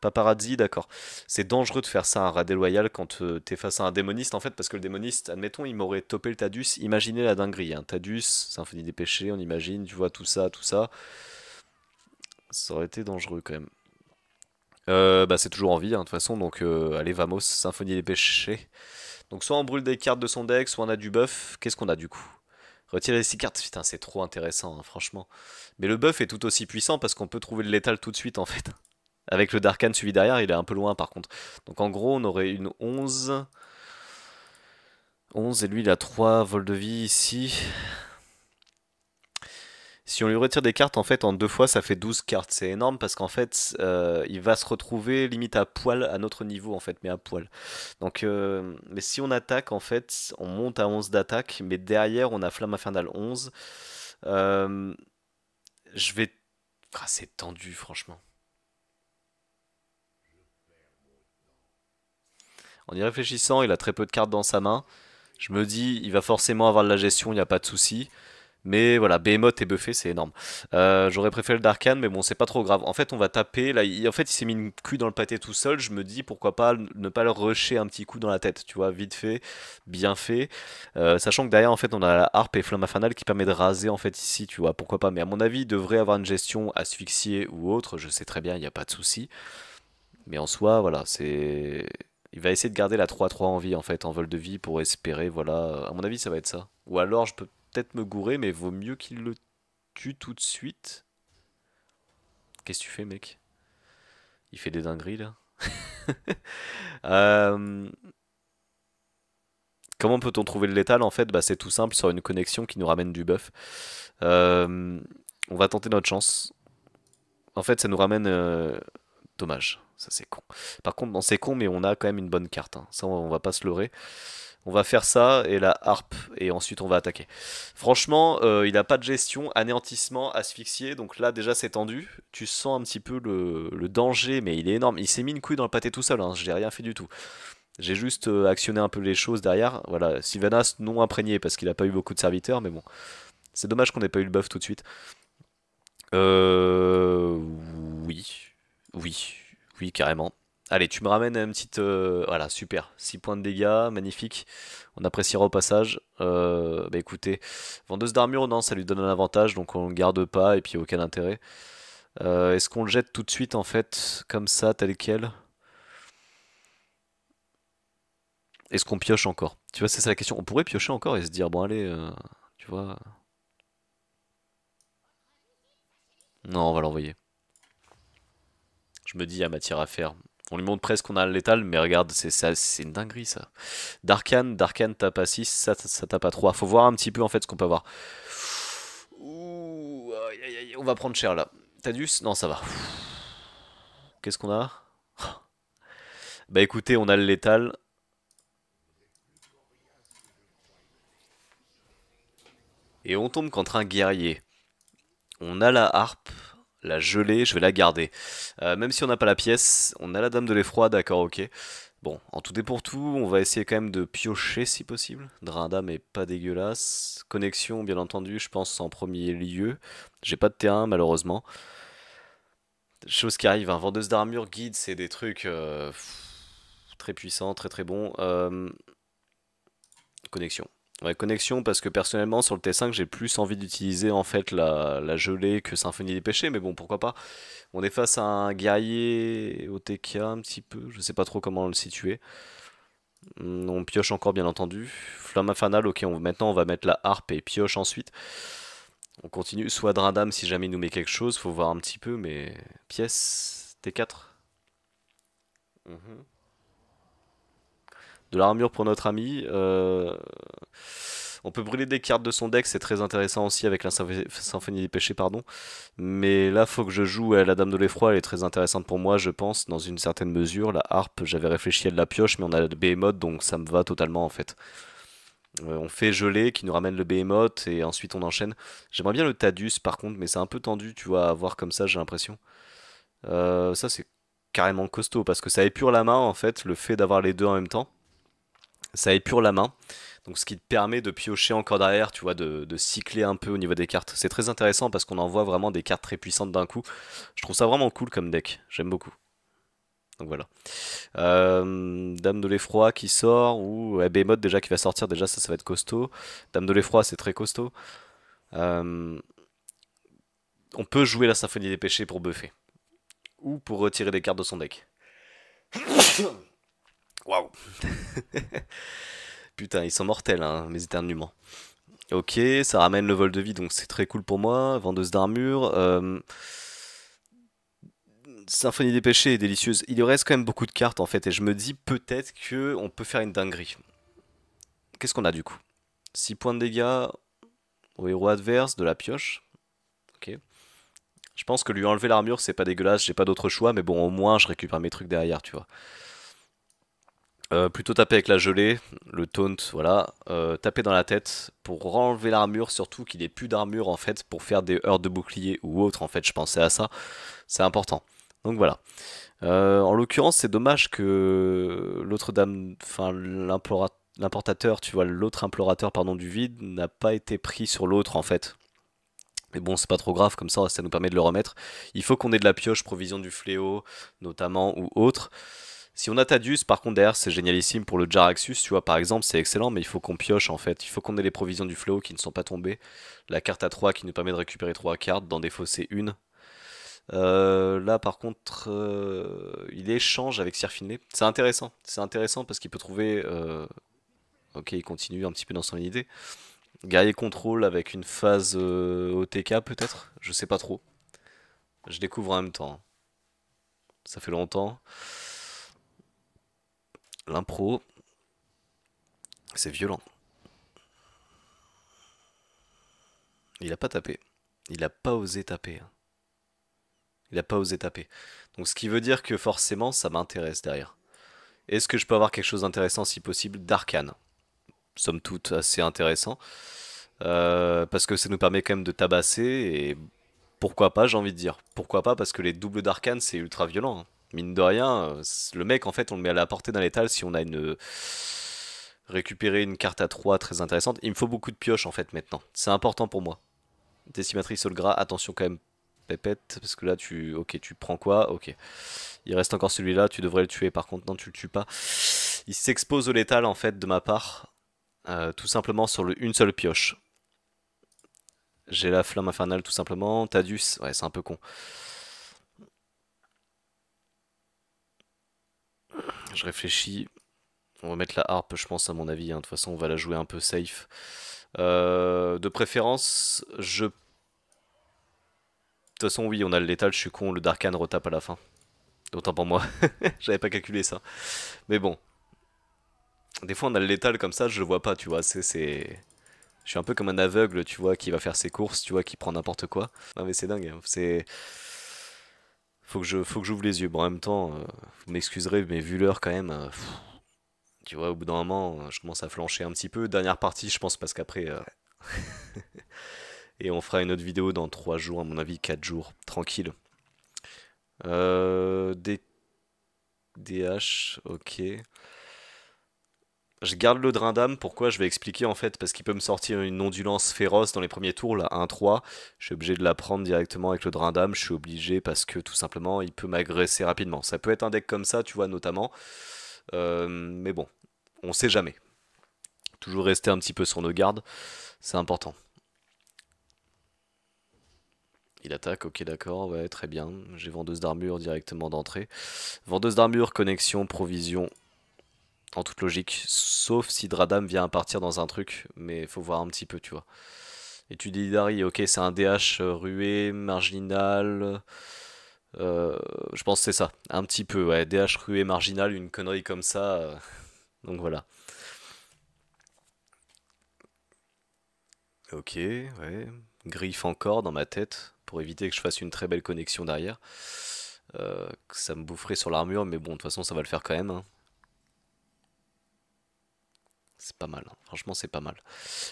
Speaker 1: Paparazzi, d'accord. C'est dangereux de faire ça à un rat déloyal quand euh, t'es face à un démoniste, en fait, parce que le démoniste, admettons, il m'aurait topé le Tadus, imaginez la dinguerie. Hein. Tadus, Symphonie des péchés, on imagine, tu vois, tout ça, tout ça. Ça aurait été dangereux quand même. Euh, bah, c'est toujours en vie, hein, de toute façon, donc euh, allez, vamos, Symphonie des péchés. Donc soit on brûle des cartes de son deck, soit on a du buff. Qu'est-ce qu'on a du coup Retirer les 6 cartes, putain, c'est trop intéressant, hein, franchement. Mais le buff est tout aussi puissant parce qu'on peut trouver le létal tout de suite, en fait. Avec le Darkhan suivi derrière, il est un peu loin par contre. Donc en gros, on aurait une 11. 11 et lui il a 3 vols de vie ici. Si on lui retire des cartes, en fait, en deux fois, ça fait 12 cartes. C'est énorme parce qu'en fait, euh, il va se retrouver limite à poil à notre niveau, en fait, mais à poil. Donc, euh, mais si on attaque, en fait, on monte à 11 d'attaque, mais derrière, on a Flamme Infernale 11. Euh, je vais... Ah, c'est tendu, franchement. En y réfléchissant, il a très peu de cartes dans sa main. Je me dis, il va forcément avoir de la gestion, il n'y a pas de souci. Mais voilà, Behemoth et buffé, c'est énorme. Euh, j'aurais préféré le Darkhan, mais bon, c'est pas trop grave. En fait, on va taper. Là, en fait, il s'est mis une cul dans le pâté tout seul. Je me dis, pourquoi pas ne pas le rusher un petit coup dans la tête, tu vois, vite fait, bien fait. Euh, sachant que derrière, en fait, on a la harpe et flamme infernale qui permet de raser, en fait, ici, tu vois, pourquoi pas. Mais à mon avis, il devrait avoir une gestion asphyxiée ou autre. Je sais très bien, il n'y a pas de souci. Mais en soi, voilà, c'est il va essayer de garder la 3-3 en vie, en fait, en vol de vie, pour espérer, voilà. À mon avis, ça va être ça. Ou alors, je peux peut-être me gourer, mais vaut mieux qu'il le tue tout de suite. Qu'est-ce que tu fais, mec Il fait des dingueries, là. Euh, comment peut-on trouver le létal En fait, bah, c'est tout simple, sur une connexion qui nous ramène du buff. Euh, on va tenter notre chance. En fait, ça nous ramène... Euh, Dommage, ça c'est con. Par contre, non, c'est con, mais on a quand même une bonne carte. Hein. Ça, on va pas se leurrer. On va faire ça et la harpe, et ensuite on va attaquer. Franchement, euh, il a pas de gestion, anéantissement, asphyxié, donc là déjà c'est tendu. Tu sens un petit peu le, danger, mais il est énorme. Il s'est mis une couille dans le pâté tout seul, Je hein. j'ai rien fait du tout. J'ai juste euh, actionné un peu les choses derrière. Voilà, Sylvanas non imprégné parce qu'il a pas eu beaucoup de serviteurs, mais bon. C'est dommage qu'on ait pas eu le buff tout de suite. Euh... Oui, oui, oui, carrément. Allez, tu me ramènes une petite. Euh, voilà, super. 6 points de dégâts, magnifique. On appréciera au passage. Euh, bah écoutez, vendeuse d'armure, non, ça lui donne un avantage, donc on le garde pas et puis aucun intérêt. Euh, est-ce qu'on le jette tout de suite en fait, comme ça, tel quel Est-ce qu'on pioche encore Tu vois, c'est ça la question. On pourrait piocher encore et se dire, bon, allez, tu vois. Non, on va l'envoyer. Je me dis, il y a matière à faire. On lui montre presque qu'on a l'étal, mais regarde, c'est une dinguerie ça. Darkhan, Darkhan tape à 6, ça, ça, tape à 3. Faut voir un petit peu en fait ce qu'on peut avoir. Ouh, on va prendre cher là. Tadus Non, ça va. Qu'est-ce qu'on a Bah écoutez, on a le létal. Et on tombe contre un guerrier. On a la harpe la gelée, je vais la garder. Euh, même si on n'a pas la pièce, on a la dame de l'effroi, d'accord, ok. Bon, en tout et pour tout, on va essayer quand même de piocher si possible. Drinda mais pas dégueulasse. Connexion, bien entendu, je pense en premier lieu. J'ai pas de terrain, malheureusement. Chose qui arrive, un hein. vendeuse d'armure, guide, c'est des trucs euh, très puissants, très très bons. Euh, connexion. Ouais, connexion, parce que personnellement sur le T5 j'ai plus envie d'utiliser en fait la, gelée que Symphonie des Péchés, mais bon pourquoi pas. On est face à un guerrier au TK, un petit peu, je sais pas trop comment le situer. Hmm, on pioche encore bien entendu. Flamme fanal ok, on, maintenant on va mettre la harpe et pioche ensuite. On continue, soit Dradam si jamais il nous met quelque chose, faut voir un petit peu, mais pièce T4 de l'armure pour notre ami. Euh, on peut brûler des cartes de son deck, c'est très intéressant aussi avec la Symphonie des Péchés, pardon. Mais là, faut que je joue à la Dame de l'Effroi, elle est très intéressante pour moi, je pense, dans une certaine mesure. La harpe, j'avais réfléchi à de la pioche, mais on a le Behemoth, donc ça me va totalement en fait. Euh, on fait geler, qui nous ramène le Behemoth, et ensuite on enchaîne. J'aimerais bien le Tadus par contre, mais c'est un peu tendu, tu vois, à voir comme ça, j'ai l'impression. Euh, ça, c'est carrément costaud, parce que ça épure la main en fait, le fait d'avoir les deux en même temps ça épure la main. Donc ce qui te permet de piocher encore derrière, tu vois, de, cycler un peu au niveau des cartes. C'est très intéressant parce qu'on envoie vraiment des cartes très puissantes d'un coup. Je trouve ça vraiment cool comme deck, j'aime beaucoup. Donc voilà. Euh, Dame de l'effroi qui sort, ou eh, Mode déjà qui va sortir, déjà ça, ça va être costaud. Dame de l'effroi, c'est très costaud. Euh, on peut jouer la symphonie des péchés pour buffer. Ou pour retirer des cartes de son deck. Waouh Putain, ils sont mortels, hein, mes éternuements. Ok, ça ramène le vol de vie, donc c'est très cool pour moi. Vendeuse d'armure. Euh, symphonie des péchés est délicieuse. Il reste quand même beaucoup de cartes en fait, et je me dis peut-être que on peut faire une dinguerie. Qu'est-ce qu'on a du coup 6 points de dégâts au héros adverse, de la pioche. Ok. Je pense que lui enlever l'armure, c'est pas dégueulasse, j'ai pas d'autre choix, mais bon, au moins je récupère mes trucs derrière, tu vois. Euh, plutôt taper avec la gelée, le taunt, voilà. Euh, taper dans la tête pour enlever l'armure, surtout qu'il n'ait plus d'armure en fait pour faire des heurts de bouclier ou autre. En fait, je pensais à ça. C'est important. Donc voilà. Euh, en l'occurrence, c'est dommage que l'autre dame, enfin l'importateur, tu vois, l'autre implorateur pardon du vide n'a pas été pris sur l'autre en fait. Mais bon, c'est pas trop grave, comme ça, ça nous permet de le remettre. Il faut qu'on ait de la pioche, provision du fléau, notamment, ou autre. Si on a Tadius, par contre, derrière, c'est génialissime pour le Jaraxus, tu vois, par exemple, c'est excellent, mais il faut qu'on pioche, en fait. Il faut qu'on ait les provisions du flow qui ne sont pas tombées. La carte à 3 qui nous permet de récupérer 3 cartes, des fossés une. Euh, là, par contre, euh, il échange avec Sir Finley, C'est intéressant. C'est intéressant parce qu'il peut trouver... Euh, ok, il continue un petit peu dans son idée. Guerrier contrôle avec une phase OTK, peut-être Je sais pas trop. Je découvre en même temps. Ça fait longtemps l'impro, c'est violent. Il a pas tapé. Il a pas osé taper. Hein. Il a pas osé taper. Donc ce qui veut dire que forcément ça m'intéresse derrière. Est-ce que je peux avoir quelque chose d'intéressant si possible d'arcane Somme toute assez intéressant. Euh, parce que ça nous permet quand même de tabasser et pourquoi pas j'ai envie de dire. Pourquoi pas parce que les doubles d'arcane c'est ultra violent. Hein. Mine de rien, euh, le mec, en fait, on le met à la portée d'un létal si on a une récupérer une carte à 3 très intéressante. Il me faut beaucoup de pioches en fait maintenant. C'est important pour moi. Décimatrice au gras, attention quand même pépette, parce que là tu. Ok, tu prends quoi Ok. Il reste encore celui-là, tu devrais le tuer par contre. Non, tu le tues pas. Il s'expose au létal en fait de ma part. Euh, tout simplement sur une seule pioche. J'ai la flamme infernale tout simplement. Tadus, ouais c'est un peu con. je réfléchis. On va mettre la harpe, je pense, à mon avis. Hein. De toute façon, on va la jouer un peu safe. Euh, de préférence, je... De toute façon, oui, on a le létal, je suis con, le Darkan retape à la fin. Autant pour moi. J'avais pas calculé ça. Mais bon. Des fois, on a le létal comme ça, je le vois pas, tu vois. C'est... Je suis un peu comme un aveugle, tu vois, qui va faire ses courses, tu vois, qui prend n'importe quoi. Non mais c'est dingue, hein. c'est faut que j'ouvre les yeux. Bon, en même temps, euh, vous m'excuserez, mais vu l'heure quand même, euh, tu vois, au bout d'un moment, euh, je commence à flancher un petit peu. Dernière partie, je pense, parce qu'après. Et on fera une autre vidéo dans 3 jours, à mon avis, 4 jours, tranquille. Euh, DH, ok je garde le drain d'âme, pourquoi je vais expliquer en fait, parce qu'il peut me sortir une ondulance féroce dans les premiers tours, là 1-3, je suis obligé de la prendre directement avec le drain d'âme, je suis obligé parce que tout simplement il peut m'agresser rapidement. Ça peut être un deck comme ça, tu vois, notamment, euh, mais bon, on sait jamais. Toujours rester un petit peu sur nos gardes, c'est important. Il attaque, ok d'accord, ouais très bien, j'ai vendeuse d'armure directement d'entrée. Vendeuse d'armure, connexion, provision, en toute logique. Sauf si Dradam vient à partir dans un truc, mais il faut voir un petit peu, tu vois. Et tu dis Dari, ok, c'est un DH euh, rué, marginal. Euh, je pense que c'est ça, un petit peu, ouais. DH rué, marginal, une connerie comme ça. Euh, donc voilà. Ok, ouais. Griffe encore dans ma tête pour éviter que je fasse une très belle connexion derrière. ça me boufferait sur l'armure, mais bon, de toute façon, ça va le faire quand même. Hein. C'est pas mal, hein. franchement c'est pas mal.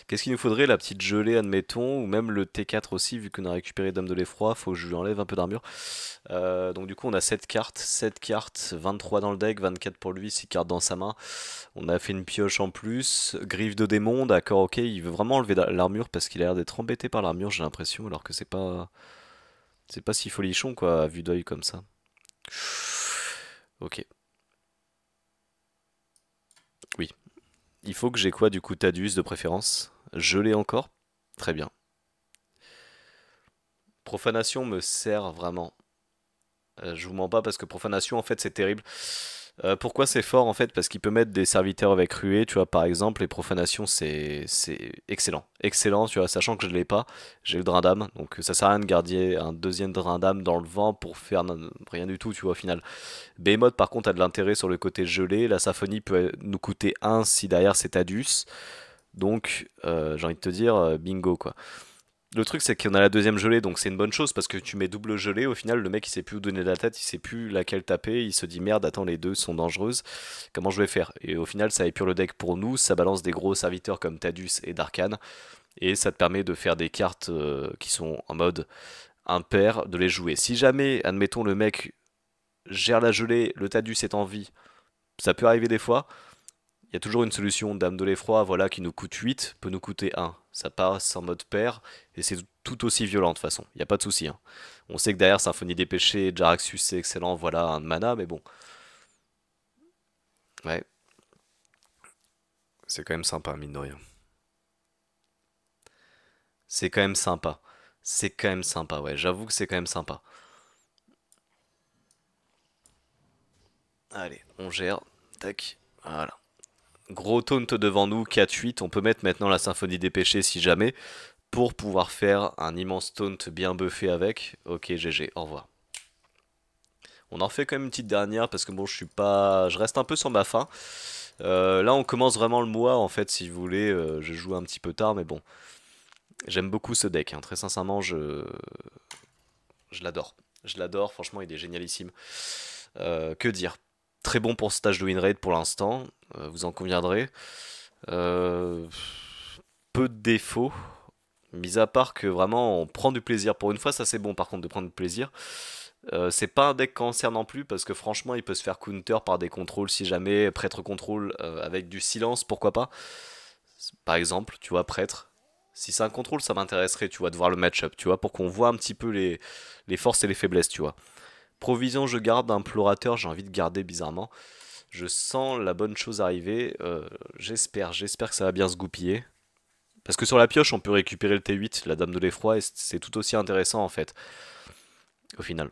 Speaker 1: Qu'est-ce qu'il nous faudrait La petite gelée, admettons, ou même le T4 aussi, vu qu'on a récupéré Dame de l'effroi, faut que je lui enlève un peu d'armure. Euh, donc du coup on a 7 cartes, 7 cartes, 23 dans le deck, 24 pour lui, 6 cartes dans sa main. On a fait une pioche en plus, griffe de démon, d'accord ok, il veut vraiment enlever l'armure parce qu'il a l'air d'être embêté par l'armure j'ai l'impression, alors que c'est pas... C'est pas si folichon quoi, à vue d'œil comme ça. Ok. Oui, il faut que j'ai quoi du coup tadus de préférence Je l'ai encore Très bien. Profanation me sert vraiment. Euh, je vous mens pas parce que profanation en fait c'est terrible. Euh, pourquoi c'est fort en fait Parce qu'il peut mettre des serviteurs avec ruée, tu vois, par exemple, les profanations, c'est excellent. Excellent, tu vois, sachant que je ne l'ai pas, j'ai le drain d'âme, donc ça sert à rien de garder un deuxième drain d'âme dans le vent pour faire rien du tout, tu vois, au final. Behemoth, par contre, a de l'intérêt sur le côté gelé, la symphonie peut nous coûter un si derrière c'est Tadus, donc euh, j'ai envie de te dire, euh, bingo quoi. Le truc, c'est qu'on a la deuxième gelée, donc c'est une bonne chose parce que tu mets double gelée. Au final, le mec, il sait plus où donner la tête, il sait plus laquelle taper. Il se dit merde, attends, les deux sont dangereuses. Comment je vais faire Et au final, ça épure le deck pour nous. Ça balance des gros serviteurs comme Tadus et Darkan Et ça te permet de faire des cartes euh, qui sont en mode impair, de les jouer. Si jamais, admettons, le mec gère la gelée, le Tadus est en vie, ça peut arriver des fois il y a toujours une solution dame de l'effroi, voilà, qui nous coûte 8, peut nous coûter 1. Ça passe en mode paire, et c'est tout aussi violent de toute façon, il n'y a pas de souci. Hein. On sait que derrière Symphonie des péchés, Jaraxus c'est excellent, voilà, un mana, mais bon. Ouais. C'est quand même sympa, mine de rien. C'est quand même sympa. C'est quand même sympa, ouais, j'avoue que c'est quand même sympa. Allez, on gère, tac, voilà gros taunt devant nous, 4-8. On peut mettre maintenant la symphonie des péchés si jamais, pour pouvoir faire un immense taunt bien buffé avec. Ok, GG, au revoir. On en fait quand même une petite dernière parce que bon, je suis pas, je reste un peu sur ma fin. Euh, là, on commence vraiment le mois en fait, si vous voulez. Euh, je joue un petit peu tard, mais bon, j'aime beaucoup ce deck. Hein. Très sincèrement, je, je l'adore. Je l'adore. Franchement, il est génialissime. Euh, que dire Très bon pour ce stage de win pour l'instant. Euh, vous en conviendrez. Euh, peu de défauts. Mis à part que vraiment on prend du plaisir. Pour une fois, ça c'est bon par contre de prendre du plaisir. Euh, c'est pas un deck cancer non plus parce que franchement il peut se faire counter par des contrôles si jamais, prêtre contrôle avec du silence, pourquoi pas. Par exemple, tu vois, prêtre. Si c'est un contrôle, ça m'intéresserait, tu vois, de voir le match-up, tu vois, pour qu'on voit un petit peu les, les forces et les faiblesses, tu vois. Provision, je garde, implorateur, j'ai envie de garder bizarrement. Je sens la bonne chose arriver. Euh, j'espère, j'espère que ça va bien se goupiller. Parce que sur la pioche, on peut récupérer le T8, la dame de l'effroi, et c'est tout aussi intéressant en fait. Au final.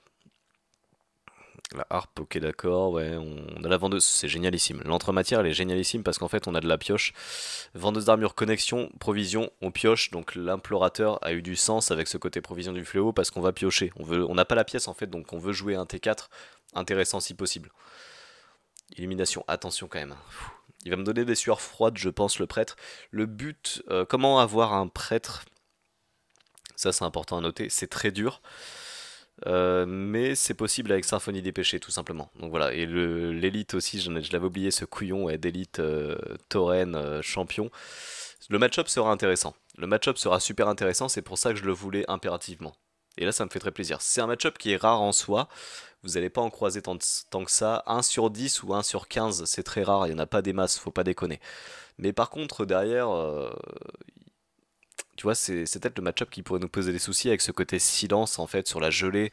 Speaker 1: La harpe, ok, d'accord, ouais, on a la vendeuse, c'est génialissime. L'entrematière, elle est génialissime parce qu'en fait, on a de la pioche. Vendeuse d'armure, connexion, provision, on pioche, donc l'implorateur a eu du sens avec ce côté provision du fléau parce qu'on va piocher. On n'a on pas la pièce en fait, donc on veut jouer un T4 intéressant si possible. Illumination, attention quand même. Hein. Il va me donner des sueurs froides, je pense, le prêtre. Le but, euh, comment avoir un prêtre Ça, c'est important à noter. C'est très dur. Euh, mais c'est possible avec Symphonie des péchés, tout simplement. Donc voilà. Et l'élite aussi, je, je l'avais oublié, ce couillon est d'élite euh, euh, champion. Le match-up sera intéressant. Le match-up sera super intéressant, c'est pour ça que je le voulais impérativement. Et là, ça me fait très plaisir. C'est un match-up qui est rare en soi. Vous n'allez pas en croiser tant, que ça. 1 sur 10 ou 1 sur 15, c'est très rare. Il n'y en a pas des masses, faut pas déconner. Mais par contre, derrière, euh, tu vois, c'est peut-être le match-up qui pourrait nous poser des soucis avec ce côté silence, en fait, sur la gelée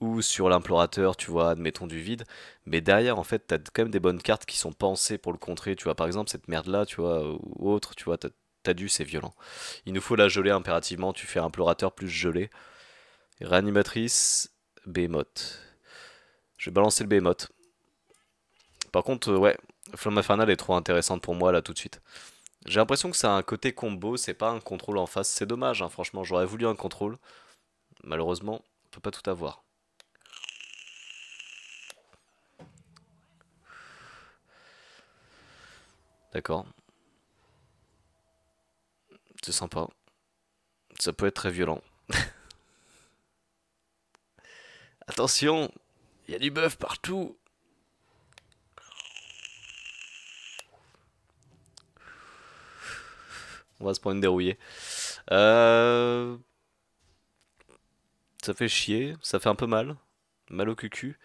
Speaker 1: ou sur l'implorateur, tu vois, admettons du vide. Mais derrière, en fait, tu as quand même des bonnes cartes qui sont pensées pour le contrer. Tu vois, par exemple, cette merde-là, tu vois, ou autre, tu vois, t'as as dû, c'est violent. Il nous faut la geler impérativement. Tu fais implorateur plus gelée. Réanimatrice, Behemoth. Je vais balancer le Behemoth. Par contre, euh, ouais, Flamme Infernale est trop intéressante pour moi là tout de suite. J'ai l'impression que ça a un côté combo, c'est pas un contrôle en face. C'est dommage, hein, franchement, j'aurais voulu un contrôle. Malheureusement, on peut pas tout avoir. D'accord. C'est sympa. Ça peut être très violent. Attention, il y a du bœuf partout. On va se prendre une dérouillée. Euh, ça fait chier, ça fait un peu mal. Mal au cul-cul,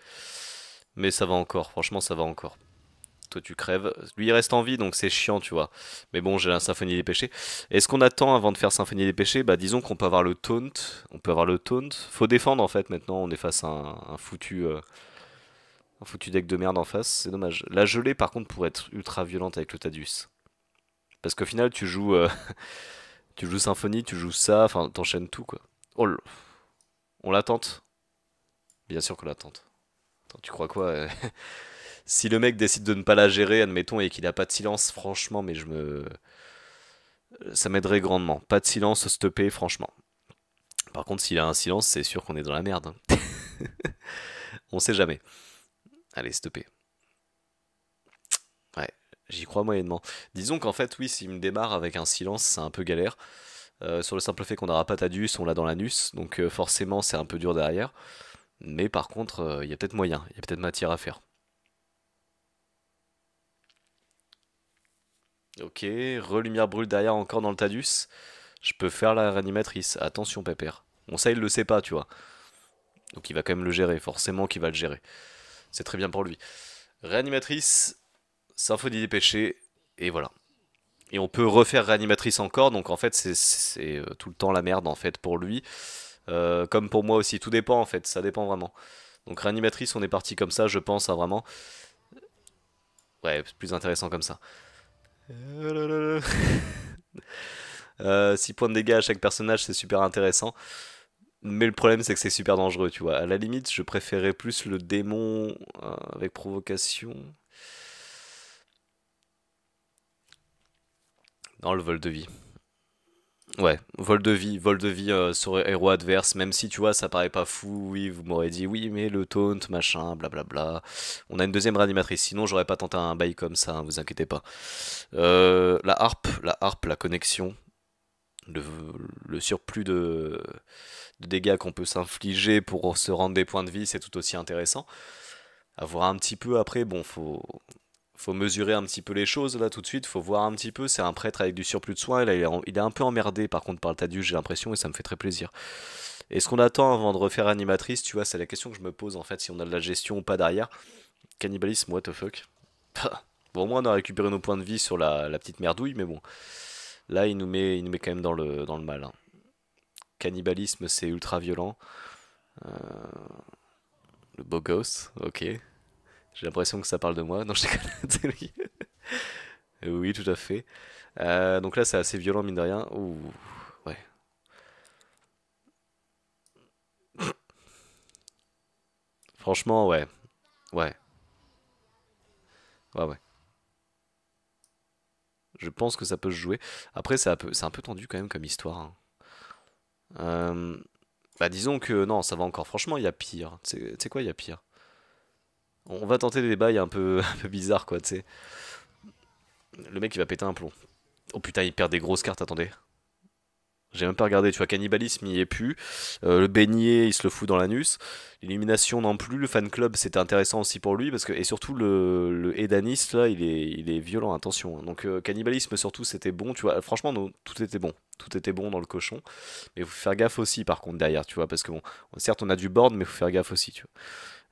Speaker 1: Mais ça va encore, franchement ça va encore toi tu crèves. Lui il reste en vie donc c'est chiant tu vois. Mais bon j'ai la symphonie des péchés. est ce qu'on attend avant de faire symphonie des péchés, bah disons qu'on peut avoir le taunt. On peut avoir le taunt. Faut défendre en fait maintenant, on est face à un, foutu... Euh, un foutu deck de merde en face, c'est dommage. La gelée par contre pourrait être ultra violente avec le Tadius. Parce qu'au final tu joues... Euh, tu joues symphonie, tu joues ça, enfin t'enchaînes tout quoi. Oh On l'attente Bien sûr qu'on l'attente. Attends, tu crois quoi si le mec décide de ne pas la gérer, admettons, et qu'il a pas de silence, franchement, mais je me. Ça m'aiderait grandement. Pas de silence, stopper, franchement. Par contre, s'il a un silence, c'est sûr qu'on est dans la merde. Hein. On sait jamais. Allez, stopper. Ouais, j'y crois moyennement. Disons qu'en fait, oui, s'il me démarre avec un silence, c'est un peu galère. Euh, sur le simple fait qu'on n'aura pas on l'a dans l'anus, donc euh, forcément c'est un peu dur derrière. Mais par contre, euh, il y a peut-être moyen, il y a peut-être matière à faire. Ok, relumière brûle derrière encore dans le Tadus. Je peux faire la réanimatrice. Attention, Pépère. Bon, ça, il le sait pas, tu vois. Donc il va quand même le gérer, forcément qu'il va le gérer. C'est très bien pour lui. Réanimatrice, symphonie des et voilà. Et on peut refaire réanimatrice encore, donc en fait, c'est euh, tout le temps la merde, en fait, pour lui. Euh, comme pour moi aussi, tout dépend, en fait, ça dépend vraiment. Donc réanimatrice, on est parti comme ça, je pense, à vraiment... Ouais, plus intéressant comme ça. 6 euh, points de dégâts à chaque personnage, c'est super intéressant. Mais le problème, c'est que c'est super dangereux, tu vois. À la limite, je préférais plus le démon euh, avec provocation. Dans le vol de vie. Ouais, vol de vie, vol de vie euh, sur héros adverse, même si tu vois, ça paraît pas fou, oui, vous m'aurez dit oui, mais le taunt, machin, blablabla. On a une deuxième réanimatrice, sinon j'aurais pas tenté un bail comme ça, hein, vous inquiétez pas. Euh, la harpe, la harpe, la connexion, le, surplus de, dégâts qu'on peut s'infliger pour se rendre des points de vie, c'est tout aussi intéressant. avoir voir un petit peu après, bon, faut, faut mesurer un petit peu les choses là tout de suite, faut voir un petit peu. C'est un prêtre avec du surplus de soins, là, il, est un peu emmerdé par contre par le Tadius, j'ai l'impression, et ça me fait très plaisir. est ce qu'on attend avant de refaire animatrice, tu vois, c'est la question que je me pose en fait, si on a de la gestion ou pas derrière. Cannibalisme, what the fuck Bon, au moins on a récupéré nos points de vie sur la, petite merdouille, mais bon. Là, il nous met, il nous met quand même dans le, dans le mal. Hein. Cannibalisme, c'est ultra violent. Euh, le beau gosse, ok. J'ai l'impression que ça parle de moi. Non, je déconne. Euh, oui, tout à fait. Euh, donc là, c'est assez violent, mine de rien. ouais. Franchement, ouais. Ouais. Ouais, ouais. Je pense que ça peut se jouer. Après, c'est un, peu, tendu quand même comme histoire. Hein. Euh, bah disons que non, ça va encore. Franchement, il y a pire. Tu sais quoi, il y a pire. On va tenter des bails un peu, peu bizarres, quoi, tu sais. Le mec, il va péter un plomb. Oh putain, il perd des grosses cartes, attendez. J'ai même pas regardé, tu vois, Cannibalisme, il est plus. Euh, le beignet, il se le fout dans l'anus. L'illumination non plus. Le fan club, c'était intéressant aussi pour lui. parce que Et surtout, le, le là, il est, il est violent, attention. Hein. Donc, euh, Cannibalisme, surtout, c'était bon, tu vois. Euh, franchement, non, tout était bon. Tout était bon dans le cochon. Mais faut faire gaffe aussi, par contre, derrière, tu vois. Parce que, bon, certes, on a du board, mais faut faire gaffe aussi, tu vois.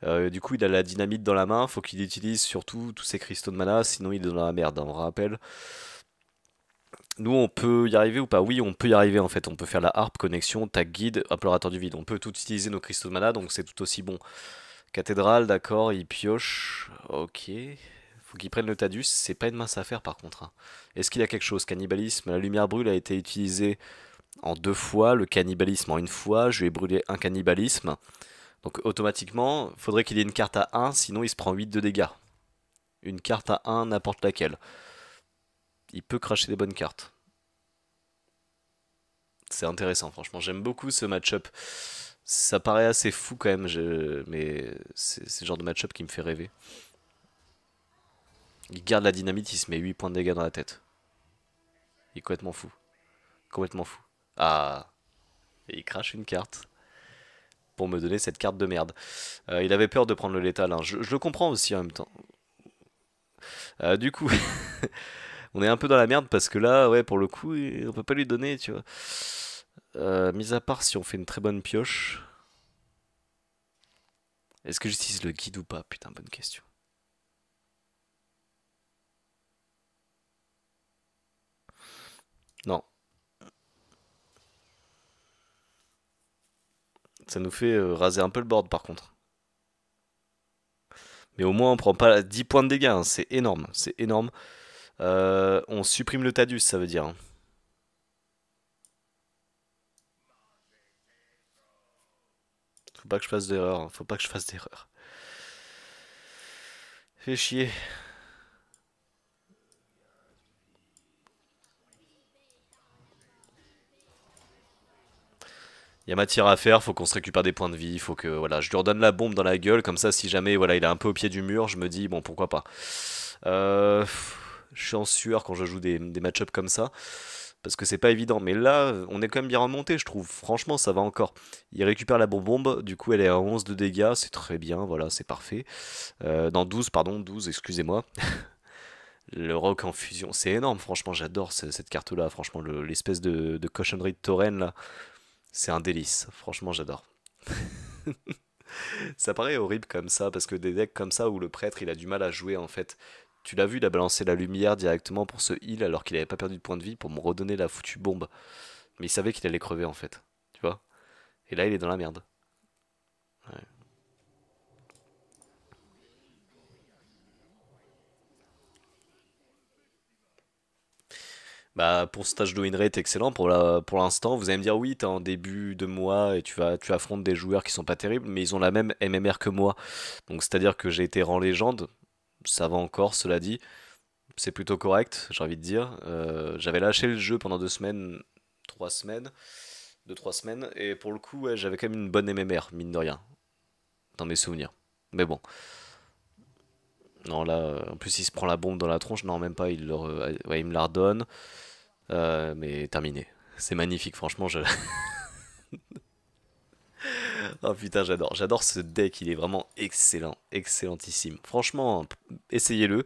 Speaker 1: Euh, du coup, il a la dynamite dans la main, faut qu'il utilise surtout tous ses cristaux de mana, sinon il est dans la merde, hein, on rappelle. Nous, on peut y arriver ou pas Oui, on peut y arriver en fait. On peut faire la harpe, connexion, tag guide, implorateur du vide. On peut tout utiliser nos cristaux de mana, donc c'est tout aussi bon. Cathédrale, d'accord, il pioche. Ok. Faut qu'il prenne le Tadus. C'est pas une mince affaire par contre. Hein. Est-ce qu'il y a quelque chose Cannibalisme. La lumière brûle a été utilisée en deux fois. Le cannibalisme en une fois. Je vais brûler un cannibalisme. Donc automatiquement, faudrait qu'il ait une carte à 1, sinon il se prend 8 de dégâts. Une carte à 1, n'importe laquelle. Il peut cracher des bonnes cartes. C'est intéressant, franchement. J'aime beaucoup ce match-up. Ça paraît assez fou quand même, je... mais c'est le genre de match-up qui me fait rêver. Il garde la dynamite, il se met 8 points de dégâts dans la tête. Il est complètement fou. Complètement fou. Ah Et il crache une carte pour me donner cette carte de merde. Euh, il avait peur de prendre le létal, hein. je, le comprends aussi en même temps. Euh, du coup, on est un peu dans la merde parce que là, ouais, pour le coup, on peut pas lui donner, tu vois. Euh, mis à part si on fait une très bonne pioche. Est-ce que j'utilise le guide ou pas Putain, bonne question. Non, Ça nous fait euh, raser un peu le board par contre. Mais au moins on prend pas 10 points de dégâts, hein, c'est énorme, c'est énorme. Euh, on supprime le Tadus, ça veut dire. Hein. Faut pas que je fasse d'erreur, hein, faut pas que je fasse d'erreur. Fais chier. Il y a matière à faire, faut qu'on se récupère des points de vie, faut que voilà, je lui redonne la bombe dans la gueule, comme ça si jamais voilà il est un peu au pied du mur, je me dis bon pourquoi pas. Euh, je suis en sueur quand je joue des, match-ups comme ça, parce que c'est pas évident, mais là on est quand même bien remonté je trouve, franchement ça va encore. Il récupère la bombe, du coup elle est à 11 de dégâts, c'est très bien, voilà c'est parfait. Euh, dans 12 pardon, 12 excusez-moi. le rock en fusion, c'est énorme, franchement j'adore cette, carte là, franchement l'espèce de, cochonnerie de tauren là, c'est un délice, franchement j'adore. ça paraît horrible comme ça, parce que des decks comme ça où le prêtre il a du mal à jouer en fait. Tu l'as vu, il a balancé la lumière directement pour ce heal alors qu'il n'avait pas perdu de point de vie pour me redonner la foutue bombe. Mais il savait qu'il allait crever en fait, tu vois. Et là il est dans la merde. Ouais. bah, pour ce stage de winrate est excellent pour l'instant. vous allez me dire oui, t'es en début de mois et tu vas tu affrontes des joueurs qui sont pas terribles, mais ils ont la même MMR que moi. Donc c'est-à-dire que j'ai été rang légende, ça va encore, cela dit. C'est plutôt correct, j'ai envie de dire. Euh, j'avais lâché le jeu pendant deux semaines, trois semaines, deux trois semaines, et pour le coup, j'avais quand même une bonne MMR, mine de rien, dans mes souvenirs. Mais bon. Non, là, euh, en plus, il se prend la bombe dans la tronche. Non, même pas, il, me la redonne. Euh, mais terminé. C'est magnifique, franchement. oh putain, j'adore. J'adore ce deck. Il est vraiment excellent. Excellentissime. Franchement, essayez-le.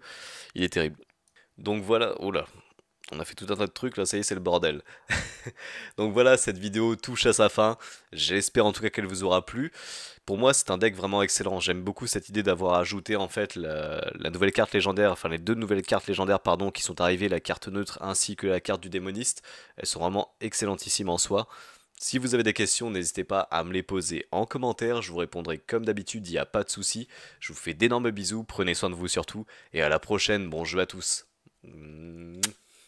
Speaker 1: Il est terrible. Donc voilà. Oh là, on a fait tout un tas de trucs, là ça y est c'est le bordel. Donc voilà, cette vidéo touche à sa fin, j'espère en tout cas qu'elle vous aura plu. Pour moi c'est un deck vraiment excellent, j'aime beaucoup cette idée d'avoir ajouté en fait la, nouvelle carte légendaire, enfin les deux nouvelles cartes légendaires pardon qui sont arrivées, la carte neutre ainsi que la carte du démoniste, elles sont vraiment excellentissimes en soi. Si vous avez des questions, n'hésitez pas à me les poser en commentaire, je vous répondrai comme d'habitude, il n'y a pas de souci. Je vous fais d'énormes bisous, prenez soin de vous surtout, et à la prochaine, bon jeu à tous.